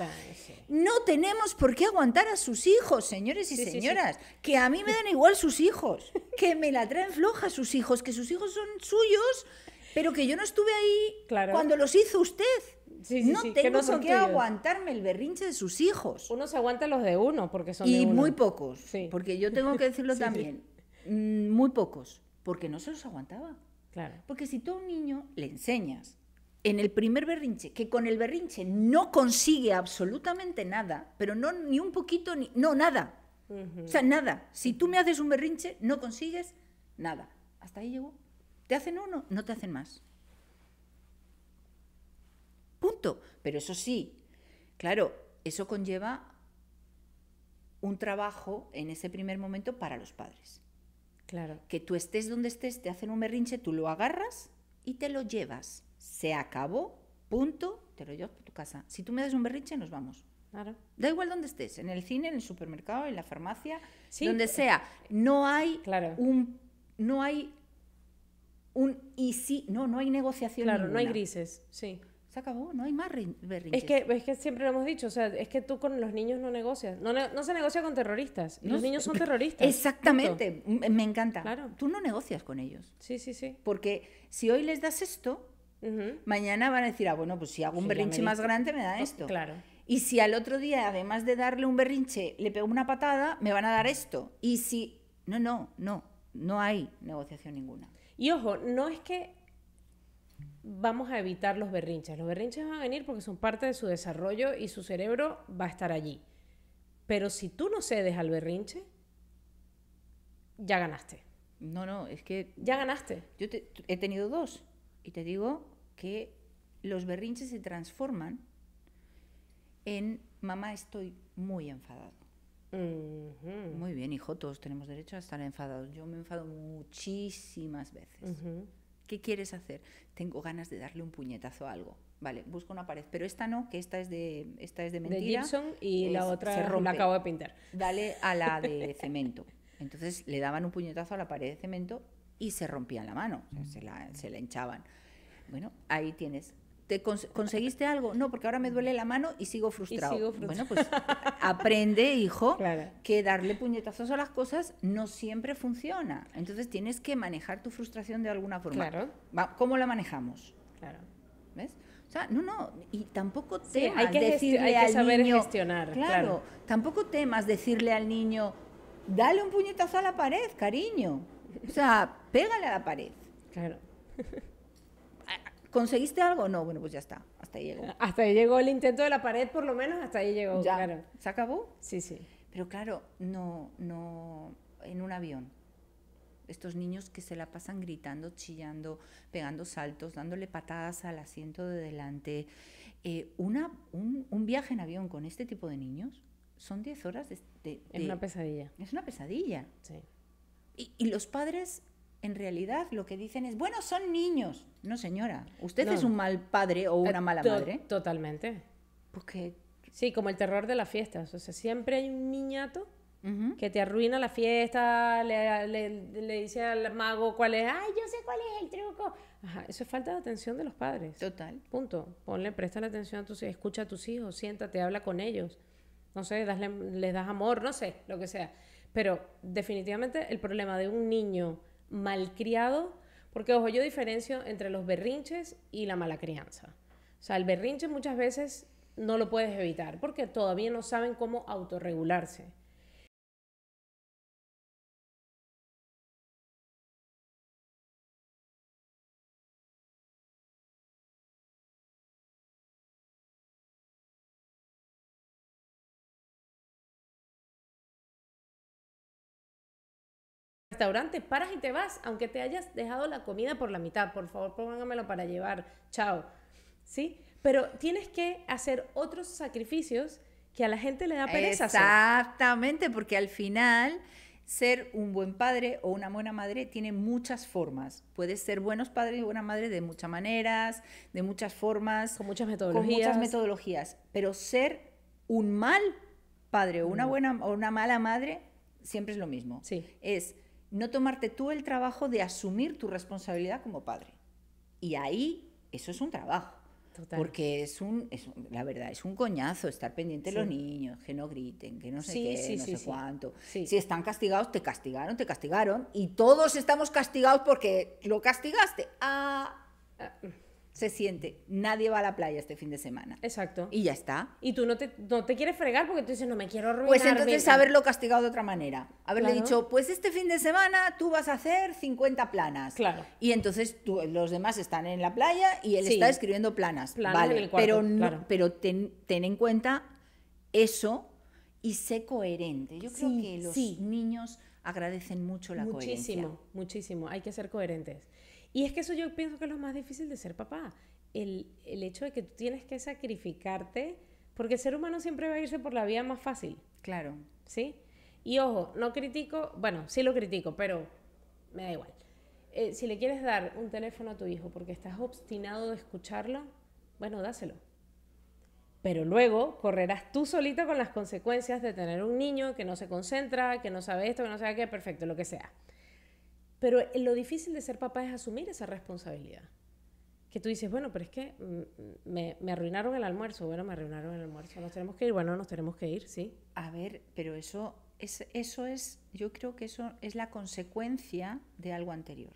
no tenemos por qué aguantar a sus hijos, señores y señoras, que a mí me dan igual sus hijos, <laughs> que me la traen floja sus hijos, que sus hijos son suyos, pero que yo no estuve ahí cuando los hizo usted no tengo que aguantarme el berrinche de sus hijos. Uno se aguanta los de uno porque son y de uno. muy pocos, porque yo tengo que decirlo <laughs> también, mm, muy pocos, porque no se los aguantaba. Claro. Porque si tú a un niño le enseñas en el primer berrinche que con el berrinche no consigue absolutamente nada, pero no ni un poquito ni no nada. O sea, nada. Si tú me haces un berrinche no consigues nada. Hasta ahí llegó. Te hacen uno, no te hacen más. Punto. Pero eso sí, claro, eso conlleva un trabajo en ese primer momento para los padres. Claro. Que tú estés donde estés, te hacen un berrinche, tú lo agarras y te lo llevas. Se acabó, punto, te lo llevas a tu casa. Si tú me das un berrinche, nos vamos. Claro. Da igual donde estés, en el cine, en el supermercado, en la farmacia, donde sea. No hay un no hay un y sí, no, no hay negociación. Claro, no hay grises, sí. Se acabó, no hay más berrinches. Es que, es que siempre lo hemos dicho, o sea, es que tú con los niños no negocias. No, se negocia con terroristas. los niños son <laughs> terroristas. Exactamente, me encanta. Tú no negocias con ellos. Sí, sí, sí. Porque si hoy les das esto, mañana van a decir, ah, bueno, pues si hago un berrinche más grande me da oh, esto. Claro. Y si al otro día, además de darle un berrinche, le pego una patada, me van a dar esto. Y si. No, no, no. No hay negociación ninguna. Y ojo, no es que vamos a evitar los berrinches. Los berrinches van a venir porque son parte de su desarrollo y su cerebro va a estar allí. Pero si tú no cedes al berrinche, ya ganaste. No, no, es que... Ya ganaste. Yo he tenido dos y te digo que los berrinches se transforman en mamá estoy muy enfadado. Muy bien, hijo, todos tenemos derecho a estar enfadados. Yo me enfado muchísimas veces. ¿Qué quieres hacer? Tengo ganas de darle un puñetazo a algo. Vale, busco una pared, pero esta no, que esta es de, esta es de mentira. De Gibson y la otra la acabo de pintar. Dale a la de <laughs> cemento. Entonces le daban un puñetazo a la pared de cemento y se rompían la mano, se, la, se la hinchaban. Bueno, ahí tienes conseguiste algo? No, porque ahora me duele la mano y sigo frustrado. Bueno, pues aprende, hijo, <laughs> que darle puñetazos a las cosas no siempre funciona. Entonces tienes que manejar tu frustración de alguna forma. Claro. ¿Cómo la manejamos? Claro. ¿Ves? O sea, no, no, y tampoco temas hay que decirle saber gestionar. claro, tampoco temas decirle al niño, dale un puñetazo a la pared, cariño. O sea, pégale a la pared. Claro. <laughs> ¿Conseguiste algo? No, bueno, pues ya está, hasta ahí llegó. Hasta ahí llegó el intento de la pared, por lo menos, hasta ahí llegó. ¿se acabó? Sí, sí. Pero claro, no, no, en un avión. Estos niños que se la pasan gritando, chillando, pegando saltos, dándole patadas al asiento de delante. Eh, una, un, viaje en avión con este tipo de niños son 10 horas de, Es una pesadilla. Es una pesadilla. Sí. y los padres en realidad lo que dicen es, bueno, son niños. No, señora, usted es un mal padre o una eh, mala madre. Totalmente. Porque... Sí, como el terror de las fiestas. O sea, siempre hay un niñato que te arruina la fiesta, le, dice al mago cuál es, ay, yo sé cuál es el truco. eso es falta de atención de los padres. Total. Punto. Ponle, presta la atención a tus hijos, escucha a tus hijos, siéntate, habla con ellos. No sé, les das amor, no sé, lo que sea. Pero definitivamente el problema de un niño malcriado, porque ojo, yo diferencio entre los berrinches y la mala crianza. O sea, el berrinche muchas veces no lo puedes evitar porque todavía no saben cómo autorregularse. restaurante, paras y te vas, aunque te hayas dejado la comida por la mitad, por favor, póngamelo para llevar, chao. ¿Sí? Pero tienes que hacer otros sacrificios que a la gente le da pereza. Exactamente, porque al final ser un buen padre o una buena madre tiene muchas formas. Puedes ser buenos padres y buena madres de muchas maneras, de muchas formas. Con muchas metodologías. Con muchas metodologías. Pero ser un mal padre o una, mm. buena, o una mala madre siempre es lo mismo. Sí. Es no tomarte tú el trabajo de asumir tu responsabilidad como padre. Y ahí eso es un trabajo. Porque es un, la verdad, es un coñazo estar pendiente de los niños, que no griten, que no sé qué, no sé cuánto. Si están castigados, te castigaron, te castigaron. Y todos estamos castigados porque lo castigaste. Ah. ah se siente, nadie va a la playa este fin de semana. Exacto. Y ya está. Y tú no te, quieres fregar porque tú dices, no me quiero arruinar. Pues entonces haberlo castigado de otra manera. Haberle dicho, pues este fin de semana tú vas a hacer 50 planas. Claro. Y entonces los demás están en la playa y él está escribiendo planas. pero, pero ten, en cuenta eso y sé coherente. Yo creo que los niños agradecen mucho la coherencia. Muchísimo, muchísimo. Hay que ser coherentes. Y es que eso yo pienso que es lo más difícil de ser papá, el, hecho de que tú tienes que sacrificarte, porque el ser humano siempre va a irse por la vía más fácil. Claro. ¿Sí? Y ojo, no critico, bueno, sí lo critico, pero me da igual. Eh, si le quieres dar un teléfono a tu hijo porque estás obstinado de escucharlo, bueno, dáselo. Pero luego correrás tú solita con las consecuencias de tener un niño que no se concentra, que no sabe esto, que no sabe qué, perfecto, lo que sea. Pero lo difícil de ser papá es asumir esa responsabilidad. Que tú dices, bueno, pero es que mm, mm, me, arruinaron el almuerzo. Bueno, me arruinaron el almuerzo. Nos tenemos que ir. Bueno, nos tenemos que ir, sí. A ver, pero eso es, eso es yo creo que eso es la consecuencia de algo anterior.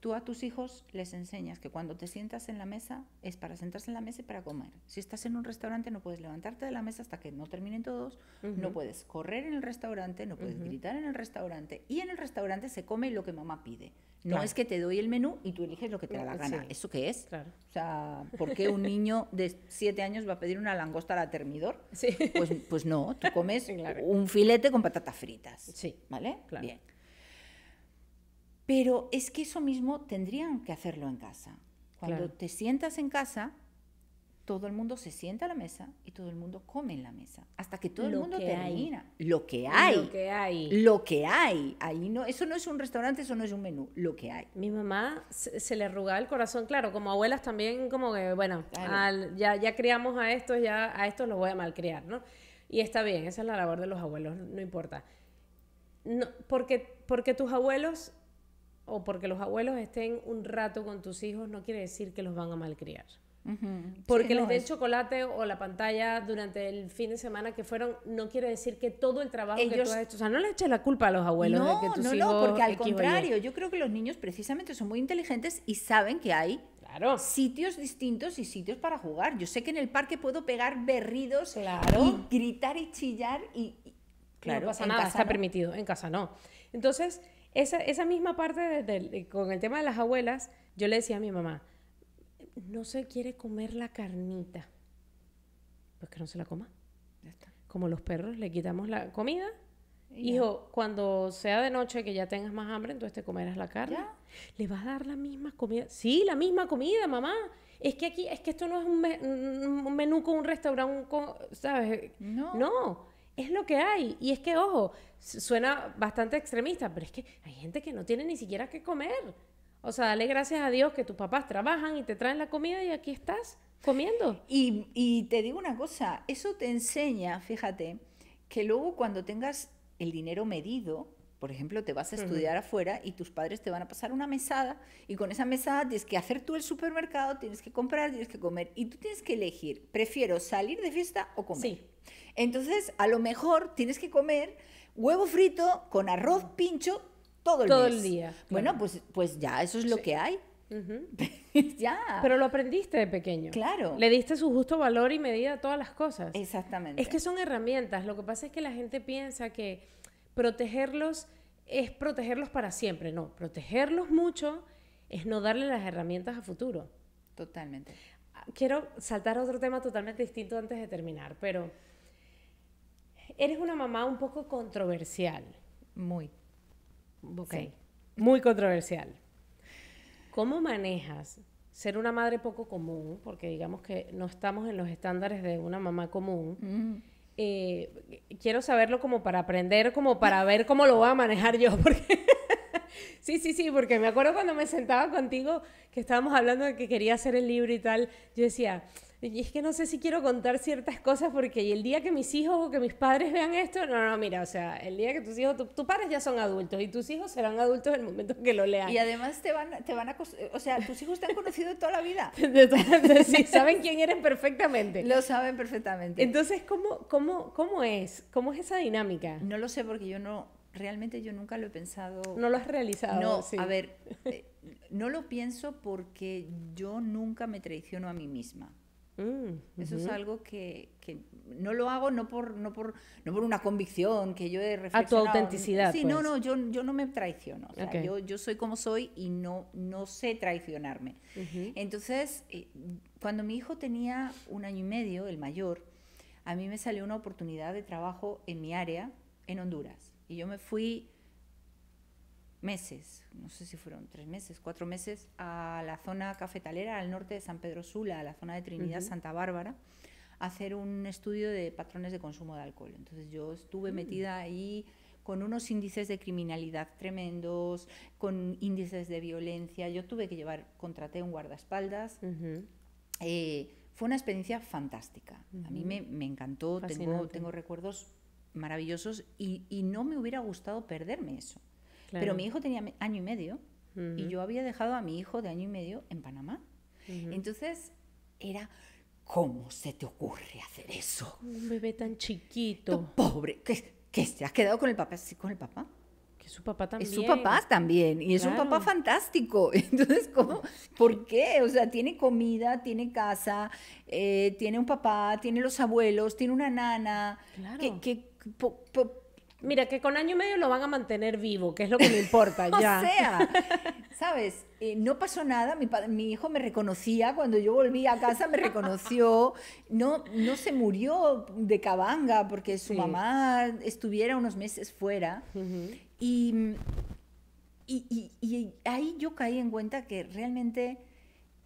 Tú a tus hijos les enseñas que cuando te sientas en la mesa es para sentarse en la mesa y para comer. Si estás en un restaurante no puedes levantarte de la mesa hasta que no terminen todos, no puedes correr en el restaurante, no puedes gritar en el restaurante y en el restaurante se come lo que mamá pide. No es que te doy el menú y tú eliges lo que te da la mm, gana. ¿Eso qué es? Claro. O sea, ¿por qué un niño de siete años va a pedir una langosta a la termidor? Pues, pues, no, tú comes <laughs> un filete con patatas fritas. Sí. ¿Vale? Bien. Pero es que eso mismo tendrían que hacerlo en casa. Cuando te sientas en casa, todo el mundo se sienta a la mesa y todo el mundo come en la mesa, hasta que todo el mundo termina. Lo que hay. Lo que hay. Lo que hay. Ahí no, eso no es un restaurante, eso no es un menú, lo que hay. Mi mamá se, le arruga el corazón, claro, como abuelas también, como que, bueno, ya, ya criamos a estos, ya a estos los voy a malcriar, ¿no? Y está bien, esa es la labor de los abuelos, no importa. No, porque, porque tus abuelos o porque los abuelos estén un rato con tus hijos no quiere decir que los van a malcriar. Porque les den chocolate o la pantalla durante el fin de semana que fueron, no quiere decir que todo el trabajo que tú has hecho, o sea, no le eches la culpa a los abuelos no, de que tus no, No, porque al contrario, yo creo que los niños precisamente son muy inteligentes y saben que hay sitios distintos y sitios para jugar. Yo sé que en el parque puedo pegar berridos y gritar y chillar y, claro, no está permitido, en casa no. Entonces, esa, misma parte con el tema de las abuelas, yo le decía a mi mamá, no se quiere comer la carnita. Pues que no se la coma. está. Como los perros, le quitamos la comida. Hijo, cuando sea de noche que ya tengas más hambre, entonces te comerás la carne. ¿Le vas a dar la misma comida? Sí, la misma comida, mamá. Es que aquí, es que esto no es un, menú con un restaurante, ¿sabes? No. No es lo que hay. Y es que, ojo, suena bastante extremista, pero es que hay gente que no tiene ni siquiera que comer. O sea, dale gracias a Dios que tus papás trabajan y te traen la comida y aquí estás comiendo. Y, te digo una cosa, eso te enseña, fíjate, que luego cuando tengas el dinero medido, por ejemplo, te vas a estudiar afuera y tus padres te van a pasar una mesada y con esa mesada tienes que hacer tú el supermercado, tienes que comprar, tienes que comer y tú tienes que elegir, prefiero salir de fiesta o comer. Sí. Entonces, a lo mejor tienes que comer huevo frito con arroz pincho todo el, todo el día. Bueno, pues, pues ya, eso es lo que hay. <laughs> ya. Pero lo aprendiste de pequeño. Claro. Le diste su justo valor y medida a todas las cosas. Exactamente. Es que son herramientas. Lo que pasa es que la gente piensa que protegerlos es protegerlos para siempre. No, protegerlos mucho es no darle las herramientas a futuro. Totalmente. Quiero saltar a otro tema totalmente distinto antes de terminar, pero eres una mamá un poco controversial. Muy. Ok. Muy controversial. ¿Cómo manejas ser una madre poco común? Porque digamos que no estamos en los estándares de una mamá común. Mm. Eh, quiero saberlo como para aprender, como para ver cómo lo voy a manejar yo. <laughs> sí, sí, sí, porque me acuerdo cuando me sentaba contigo que estábamos hablando de que quería hacer el libro y tal. Yo decía, y es que no sé si quiero contar ciertas cosas porque el día que mis hijos o que mis padres vean esto, no, no, mira, o sea, el día que tus hijos, tus padres ya son adultos y tus hijos serán adultos el momento que lo lean. Y además te van, te van a, eh, o sea, tus hijos te han conocido toda la vida. <laughs> saben quién eres perfectamente. Lo saben perfectamente. Entonces, ¿cómo, cómo, cómo es? ¿Cómo es esa dinámica? No lo sé porque yo no, realmente yo nunca lo he pensado. No lo has realizado. No, a ver, eh, no lo pienso porque yo nunca me traiciono a mí misma. Mm, Eso es algo que, no lo hago no por, no, por, no por una convicción que yo he reflexionado. A tu autenticidad. Sí, pues. no, no, yo, yo no me traiciono. yo, soy como soy y no, no sé traicionarme. Entonces, eh, cuando mi hijo tenía un año y medio, el mayor, a mí me salió una oportunidad de trabajo en mi área, en Honduras. Y yo me fui meses, no sé si fueron tres meses, cuatro meses, a la zona cafetalera al norte de San Pedro Sula, a la zona de Trinidad, Santa Bárbara, a hacer un estudio de patrones de consumo de alcohol. Entonces yo estuve mm. metida ahí con unos índices de criminalidad tremendos, con índices de violencia. Yo tuve que llevar, contraté un guardaespaldas. Eh, fue una experiencia fantástica. A mí me, encantó, tengo, recuerdos maravillosos y no me hubiera gustado perderme eso. Pero mi hijo tenía año y medio y yo había dejado a mi hijo de año y medio en Panamá. Entonces era, ¿cómo se te ocurre hacer eso? Un bebé tan chiquito. pobre, que, se ha quedado con el papá, sí, con el papá. Que su papá también. Es su papá también. Y es un papá fantástico. <laughs> Entonces, ¿cómo? ¿Por qué? O sea, tiene comida, tiene casa, eh, tiene un papá, tiene los abuelos, tiene una nana. Claro. qué? Mira, que con año y medio lo van a mantener vivo, que es lo que me importa, <laughs> ya. sea, <laughs> ¿sabes? Eh, no pasó nada, mi, hijo me reconocía, cuando yo volví a casa me reconoció, no, no se murió de cabanga porque su mamá estuviera unos meses fuera. y, ahí yo caí en cuenta que realmente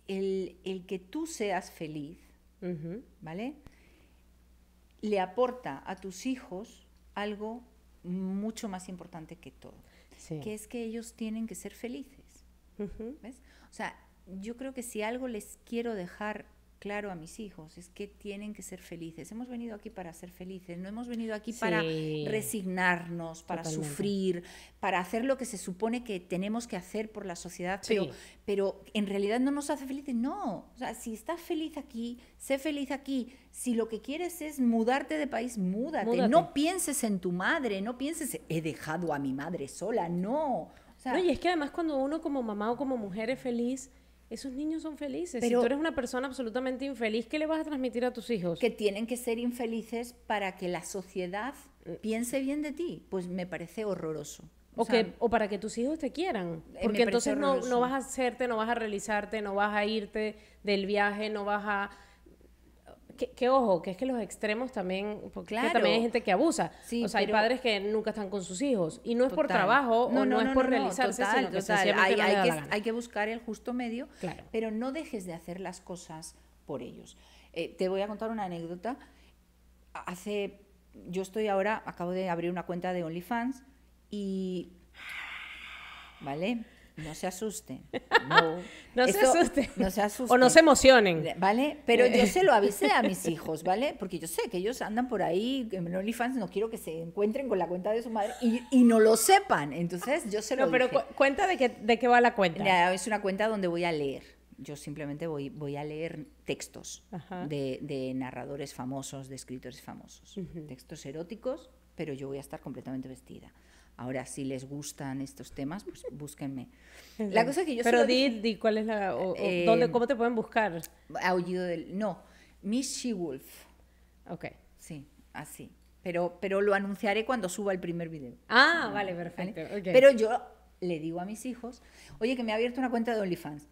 el, que tú seas feliz, ¿vale? Le aporta a tus hijos algo mucho más importante que todo, que es que ellos tienen que ser felices. O sea, yo creo que si algo les quiero dejar claro a mis hijos, es que tienen que ser felices. Hemos venido aquí para ser felices, no hemos venido aquí para resignarnos, para sufrir, para hacer lo que se supone que tenemos que hacer por la sociedad, pero, en realidad no nos hace felices. No, o sea, si estás feliz aquí, sé feliz aquí. Si lo que quieres es mudarte de país, múdate. No pienses en tu madre, no pienses, he dejado a mi madre sola, no. O sea, no, y es que además cuando uno como mamá o como mujer es feliz, esos niños son felices. si tú eres una persona absolutamente infeliz, ¿qué le vas a transmitir a tus hijos? Que tienen que ser infelices para que la sociedad piense bien de ti. Pues me parece horroroso. O, que, o para que tus hijos te quieran. Eh, Porque entonces no, no, vas a hacerte, no vas a realizarte, no vas a irte del viaje, no vas a que, ojo, que es que los extremos también, porque claro. también hay gente que abusa. o sea, hay padres que nunca están con sus hijos y no es por trabajo no, es por realizarse, Hay, que, buscar el justo medio, claro. pero no dejes de hacer las cosas por ellos. Eh, te voy a contar una anécdota. Hace, yo estoy ahora, acabo de abrir una cuenta de OnlyFans y, ¿vale? no se <laughs> asusten. No, se asusten. O no se emocionen. ¿Vale? Pero yo se lo avisé a mis <laughs> hijos, ¿vale? Porque yo sé que ellos andan por ahí en OnlyFans, no quiero que se encuentren con la cuenta de su madre y, no lo sepan. Entonces yo se lo No, pero cuenta de qué, va la cuenta. Es una cuenta donde voy a leer. Yo simplemente voy, a leer textos de, narradores famosos, de escritores famosos. Textos eróticos, pero yo voy a estar completamente vestida. Ahora, si les gustan estos temas, pues <laughs> búsquenme. La cosa que yo Pero di, ¿cuál es la. Eh, ¿Cómo te pueden buscar? Aullido del. No, Miss She-Wolf. Ok. Sí, así. Pero, pero lo anunciaré cuando suba el primer video. Ah, vale, perfecto. Pero yo le digo a mis hijos, oye, que me ha abierto una cuenta de OnlyFans.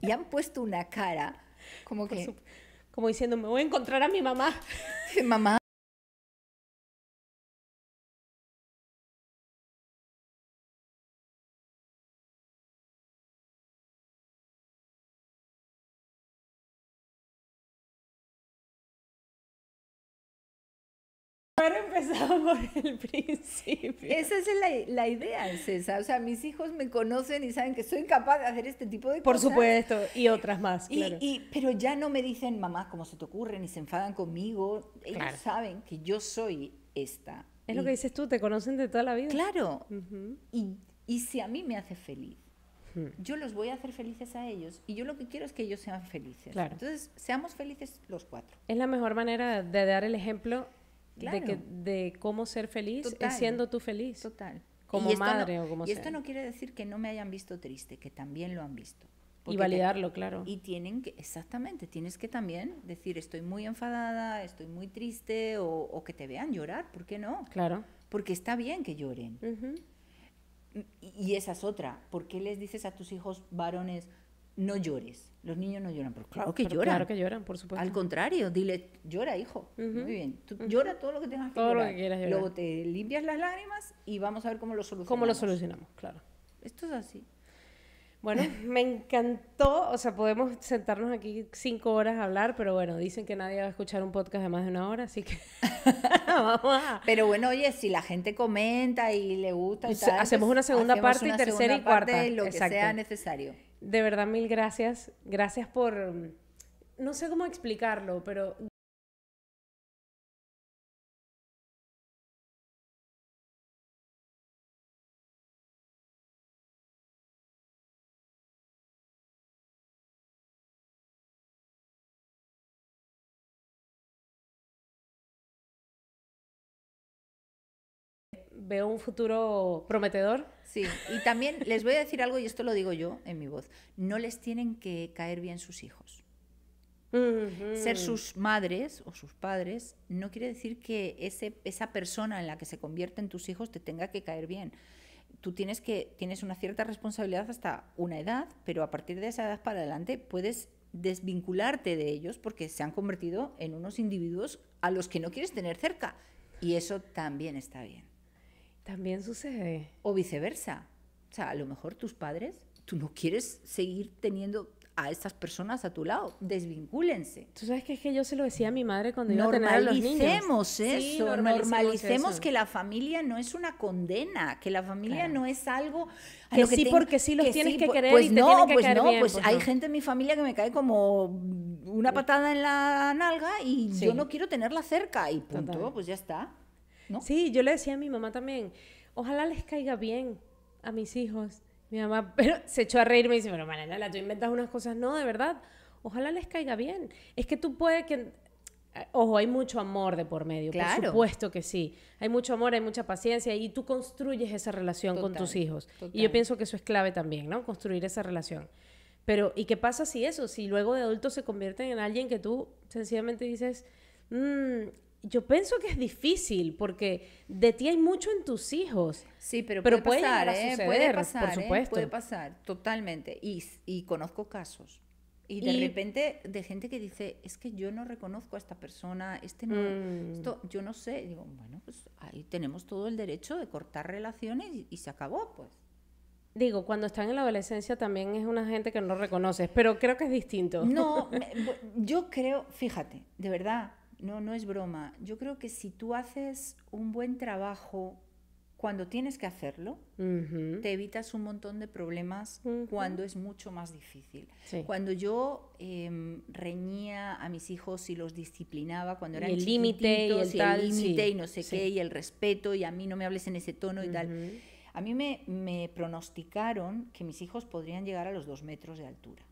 y han puesto una cara como que. Como diciendo, me voy a encontrar a mi mamá. <laughs> mamá. Mejor empezamos por el <laughs> principio. Esa es la, idea, César. O sea, mis hijos me conocen y saben que soy capaz de hacer este tipo de cosas. Por supuesto, y otras más. Y, pero ya no me dicen, mamá, ¿cómo se te ocurre? Ni se enfadan conmigo. Ellos saben que yo soy esta. Es lo que dices tú, te conocen de toda la vida. Claro. y, y si a mí me hace feliz, hmm. yo los voy a hacer felices a ellos y yo lo que quiero es que ellos sean felices. Entonces, seamos felices los cuatro. Es la mejor manera de dar el ejemplo de, cómo ser feliz siendo tú feliz. Total. Como madre o como Y esto no quiere decir que no me hayan visto triste, que también lo han visto. Y validarlo, claro. Y tienen que, exactamente, tienes que también decir estoy muy enfadada, estoy muy triste, o, que te vean llorar, ¿por qué no? Claro. Porque está bien que lloren. y, y esa es otra. ¿Por qué les dices a tus hijos varones, no llores. Los niños no lloran, pero claro que lloran. Claro que lloran, por supuesto. Al contrario, dile, llora, hijo. Muy bien. Tú llora todo lo que tengas que todo Lo que quieras llorar. Luego te limpias las lágrimas y vamos a ver cómo lo solucionamos. Cómo lo solucionamos, claro. Esto es así. Bueno, <laughs> me encantó, o sea, podemos sentarnos aquí cinco horas a hablar, pero bueno, dicen que nadie va a escuchar un podcast de más de una hora, así que <laughs> vamos a... Pero bueno, oye, si la gente comenta y le gusta Hacemos pues una segunda parte y tercera y cuarta. Parte, lo que sea necesario de verdad mil gracias. Gracias por, no sé cómo explicarlo, pero... Veo un futuro prometedor Sí, y también les voy a decir algo, y esto lo digo yo en mi voz, no les tienen que caer bien sus hijos. Ser sus madres o sus padres no quiere decir que ese, esa persona en la que se convierten tus hijos te tenga que caer bien. Tú tienes, que, tienes una cierta responsabilidad hasta una edad, pero a partir de esa edad para adelante puedes desvincularte de ellos porque se han convertido en unos individuos a los que no quieres tener cerca. Y eso también está bien. También sucede. O viceversa. O sea, a lo mejor tus padres, tú no quieres seguir teniendo a estas personas a tu lado. Desvincúlense. Tú sabes que es que yo se lo decía a mi madre cuando iba a tener a los niños. Eso, normalicemos, que la familia no es una condena, que la familia no es algo que, sí porque sí los tienes que pues, querer pues y no, que pues no, pues, pues, hay gente en mi familia que me cae como una patada en la nalga y yo no quiero tenerla cerca y punto, pues ya está. Sí, yo le decía a mi mamá también, ojalá les caiga bien a mis hijos. Mi mamá <laughs> pero se echó a reírme y me dice, pero Maranela, tú inventas unas cosas, no, de verdad, ojalá les caiga bien. Es que tú puedes que... Eh, ojo, hay mucho amor de por medio, claro. por supuesto que sí. Hay mucho amor, hay mucha paciencia y tú construyes esa relación con tus hijos. Y yo pienso que eso es clave también, ¿no? Construir esa relación. Pero, ¿y qué pasa si eso? Si luego de adultos se convierten en alguien que tú sencillamente dices, mm, yo pienso que es difícil porque de ti hay mucho en tus hijos. Sí, pero, puede, ¿eh? pasar, eh, puede pasar, por supuesto. puede pasar, totalmente. Y, conozco casos. Y de repente de gente que dice, es que yo no reconozco a esta persona, este mm. esto, yo no sé. digo, bueno, pues ahí tenemos todo el derecho de cortar relaciones y, se acabó, pues. Digo, cuando están en la adolescencia también es una gente que no reconoces, pero creo que es distinto. No, <laughs> yo creo, fíjate, de verdad, no, no es broma. Yo creo que si tú haces un buen trabajo cuando tienes que hacerlo, te evitas un montón de problemas cuando es mucho más difícil. Cuando yo em, reñía a mis hijos y los disciplinaba, cuando eran el límite y el límite y no sé qué, y el respeto, y a mí no me hables en ese tono y tal, a mí me pronosticaron que mis hijos podrían llegar a los dos metros de altura.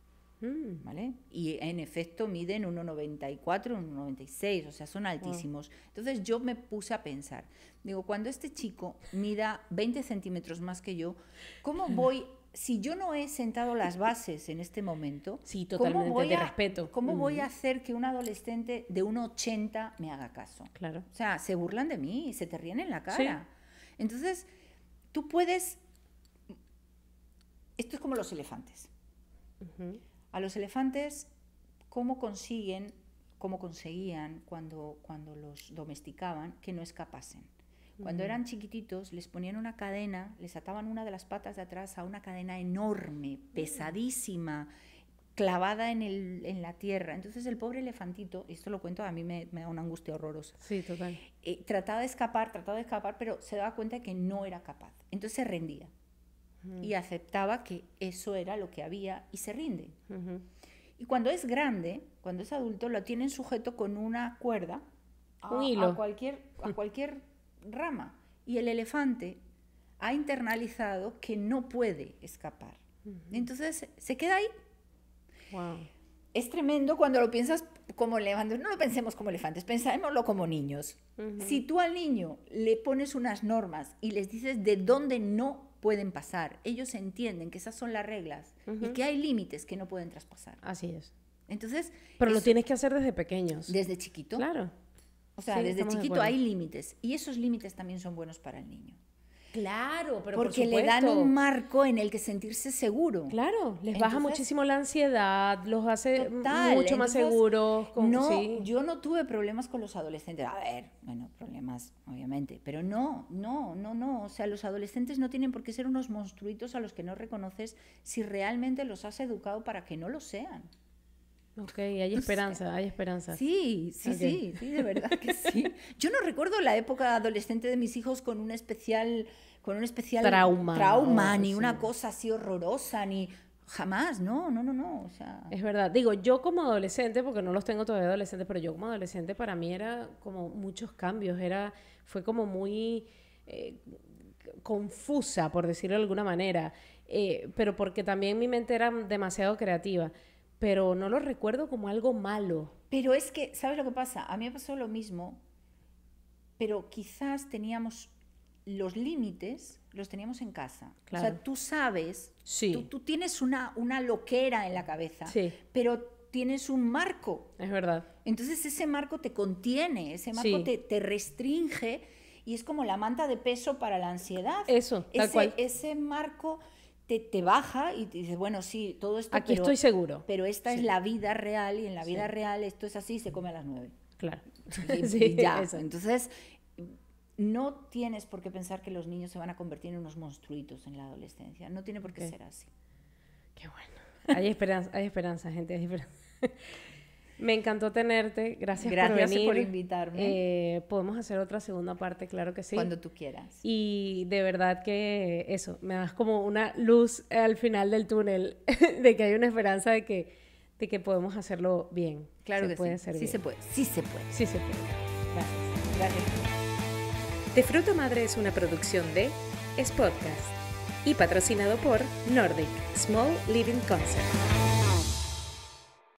Mm. ¿vale? Y en efecto miden 1,94, 1,96, o sea, son altísimos. Entonces yo me puse a pensar, digo, cuando este chico mida 20 centímetros más que yo, ¿cómo voy si yo no he sentado las bases en este momento, <laughs> sí, totalmente ¿cómo voy de a, respeto. ¿Cómo voy a hacer que un adolescente de 1,80 me haga caso? Claro. O sea, se burlan de mí, se te ríen en la cara. Entonces, tú puedes. Esto es como los elefantes. A los elefantes, ¿cómo consiguen, cómo conseguían cuando, cuando los domesticaban que no escapasen? Cuando eran chiquititos les ponían una cadena, les ataban una de las patas de atrás a una cadena enorme, pesadísima, clavada en, la tierra. Entonces el pobre elefantito, esto lo cuento, a mí me, da una angustia horrorosa. Sí, total. Eh, trataba de escapar, trataba de escapar, pero se daba cuenta de que no era capaz. Entonces se rendía y aceptaba que eso era lo que había y se rinde. Y cuando es grande, cuando es adulto, lo tienen sujeto con una cuerda Un hilo. a cualquier, a cualquier rama. Y el elefante ha internalizado que no puede escapar. Entonces se queda ahí. Es tremendo cuando lo piensas como elefantes. No lo pensemos como elefantes, pensémoslo como niños. Si tú al niño le pones unas normas y les dices de dónde no pueden pasar. Ellos entienden que esas son las reglas y que hay límites que no pueden traspasar. Así es. Entonces. Pero lo tienes que hacer desde pequeños. Desde chiquito. Claro. O sea, desde chiquito hay límites y esos límites también son buenos para el niño. Claro, pero porque le dan un marco en el que sentirse seguro. Claro, les baja muchísimo la ansiedad, los hace mucho más seguros. no, yo no tuve problemas con los adolescentes. A ver, bueno, problemas obviamente, pero no, no, no, no. O sea, los adolescentes no tienen por qué ser unos monstruitos a los que no reconoces si realmente los has educado para que no lo sean. Ok, hay esperanza, hay esperanza. Sí, sí, sí, de verdad que sí. <laughs> Yo no recuerdo la época adolescente de mis hijos con un especial, con un especial trauma, trauma ni una cosa así horrorosa, ni jamás, no, no, no, no. Es verdad, digo, yo como adolescente, porque no los tengo todavía adolescentes, pero yo como adolescente para mí era como muchos cambios, era, fue como muy eh, confusa, por decirlo de alguna manera, eh, pero porque también mi mente era demasiado creativa pero no lo recuerdo como algo malo. Pero es que, ¿sabes lo que pasa? A mí me pasó lo mismo, pero quizás teníamos los límites, los teníamos en casa. O sea, tú sabes, sí. tú, tienes una, una loquera en la cabeza, pero tienes un marco. Es verdad. Entonces ese marco te contiene, ese marco te, restringe y es como la manta de peso para la ansiedad. Eso, ese, Ese marco te, baja y dices, bueno, sí, todo esto... Aquí estoy seguro. Pero esta es la vida real y en la vida real esto es así, se come a las nueve. Claro. <laughs> ya. Entonces, no tienes por qué pensar que los niños se van a convertir en unos monstruitos en la adolescencia. No tiene por qué ser así. Qué bueno. Hay <laughs> esperanza, hay esperanza, gente, hay me encantó tenerte. Gracias, Gracias por invitarme. Eh, podemos hacer otra segunda parte, claro que sí. Cuando tú quieras. Y de verdad que eso, me das como una luz al final del túnel <laughs> de que hay una esperanza de que, de que podemos hacerlo bien. Claro que puede sí. sí se puede. Sí se puede. Sí se puede. Gracias. Gracias. De Fruto Madre es una producción de Es y patrocinado por Nordic Small Living Concept.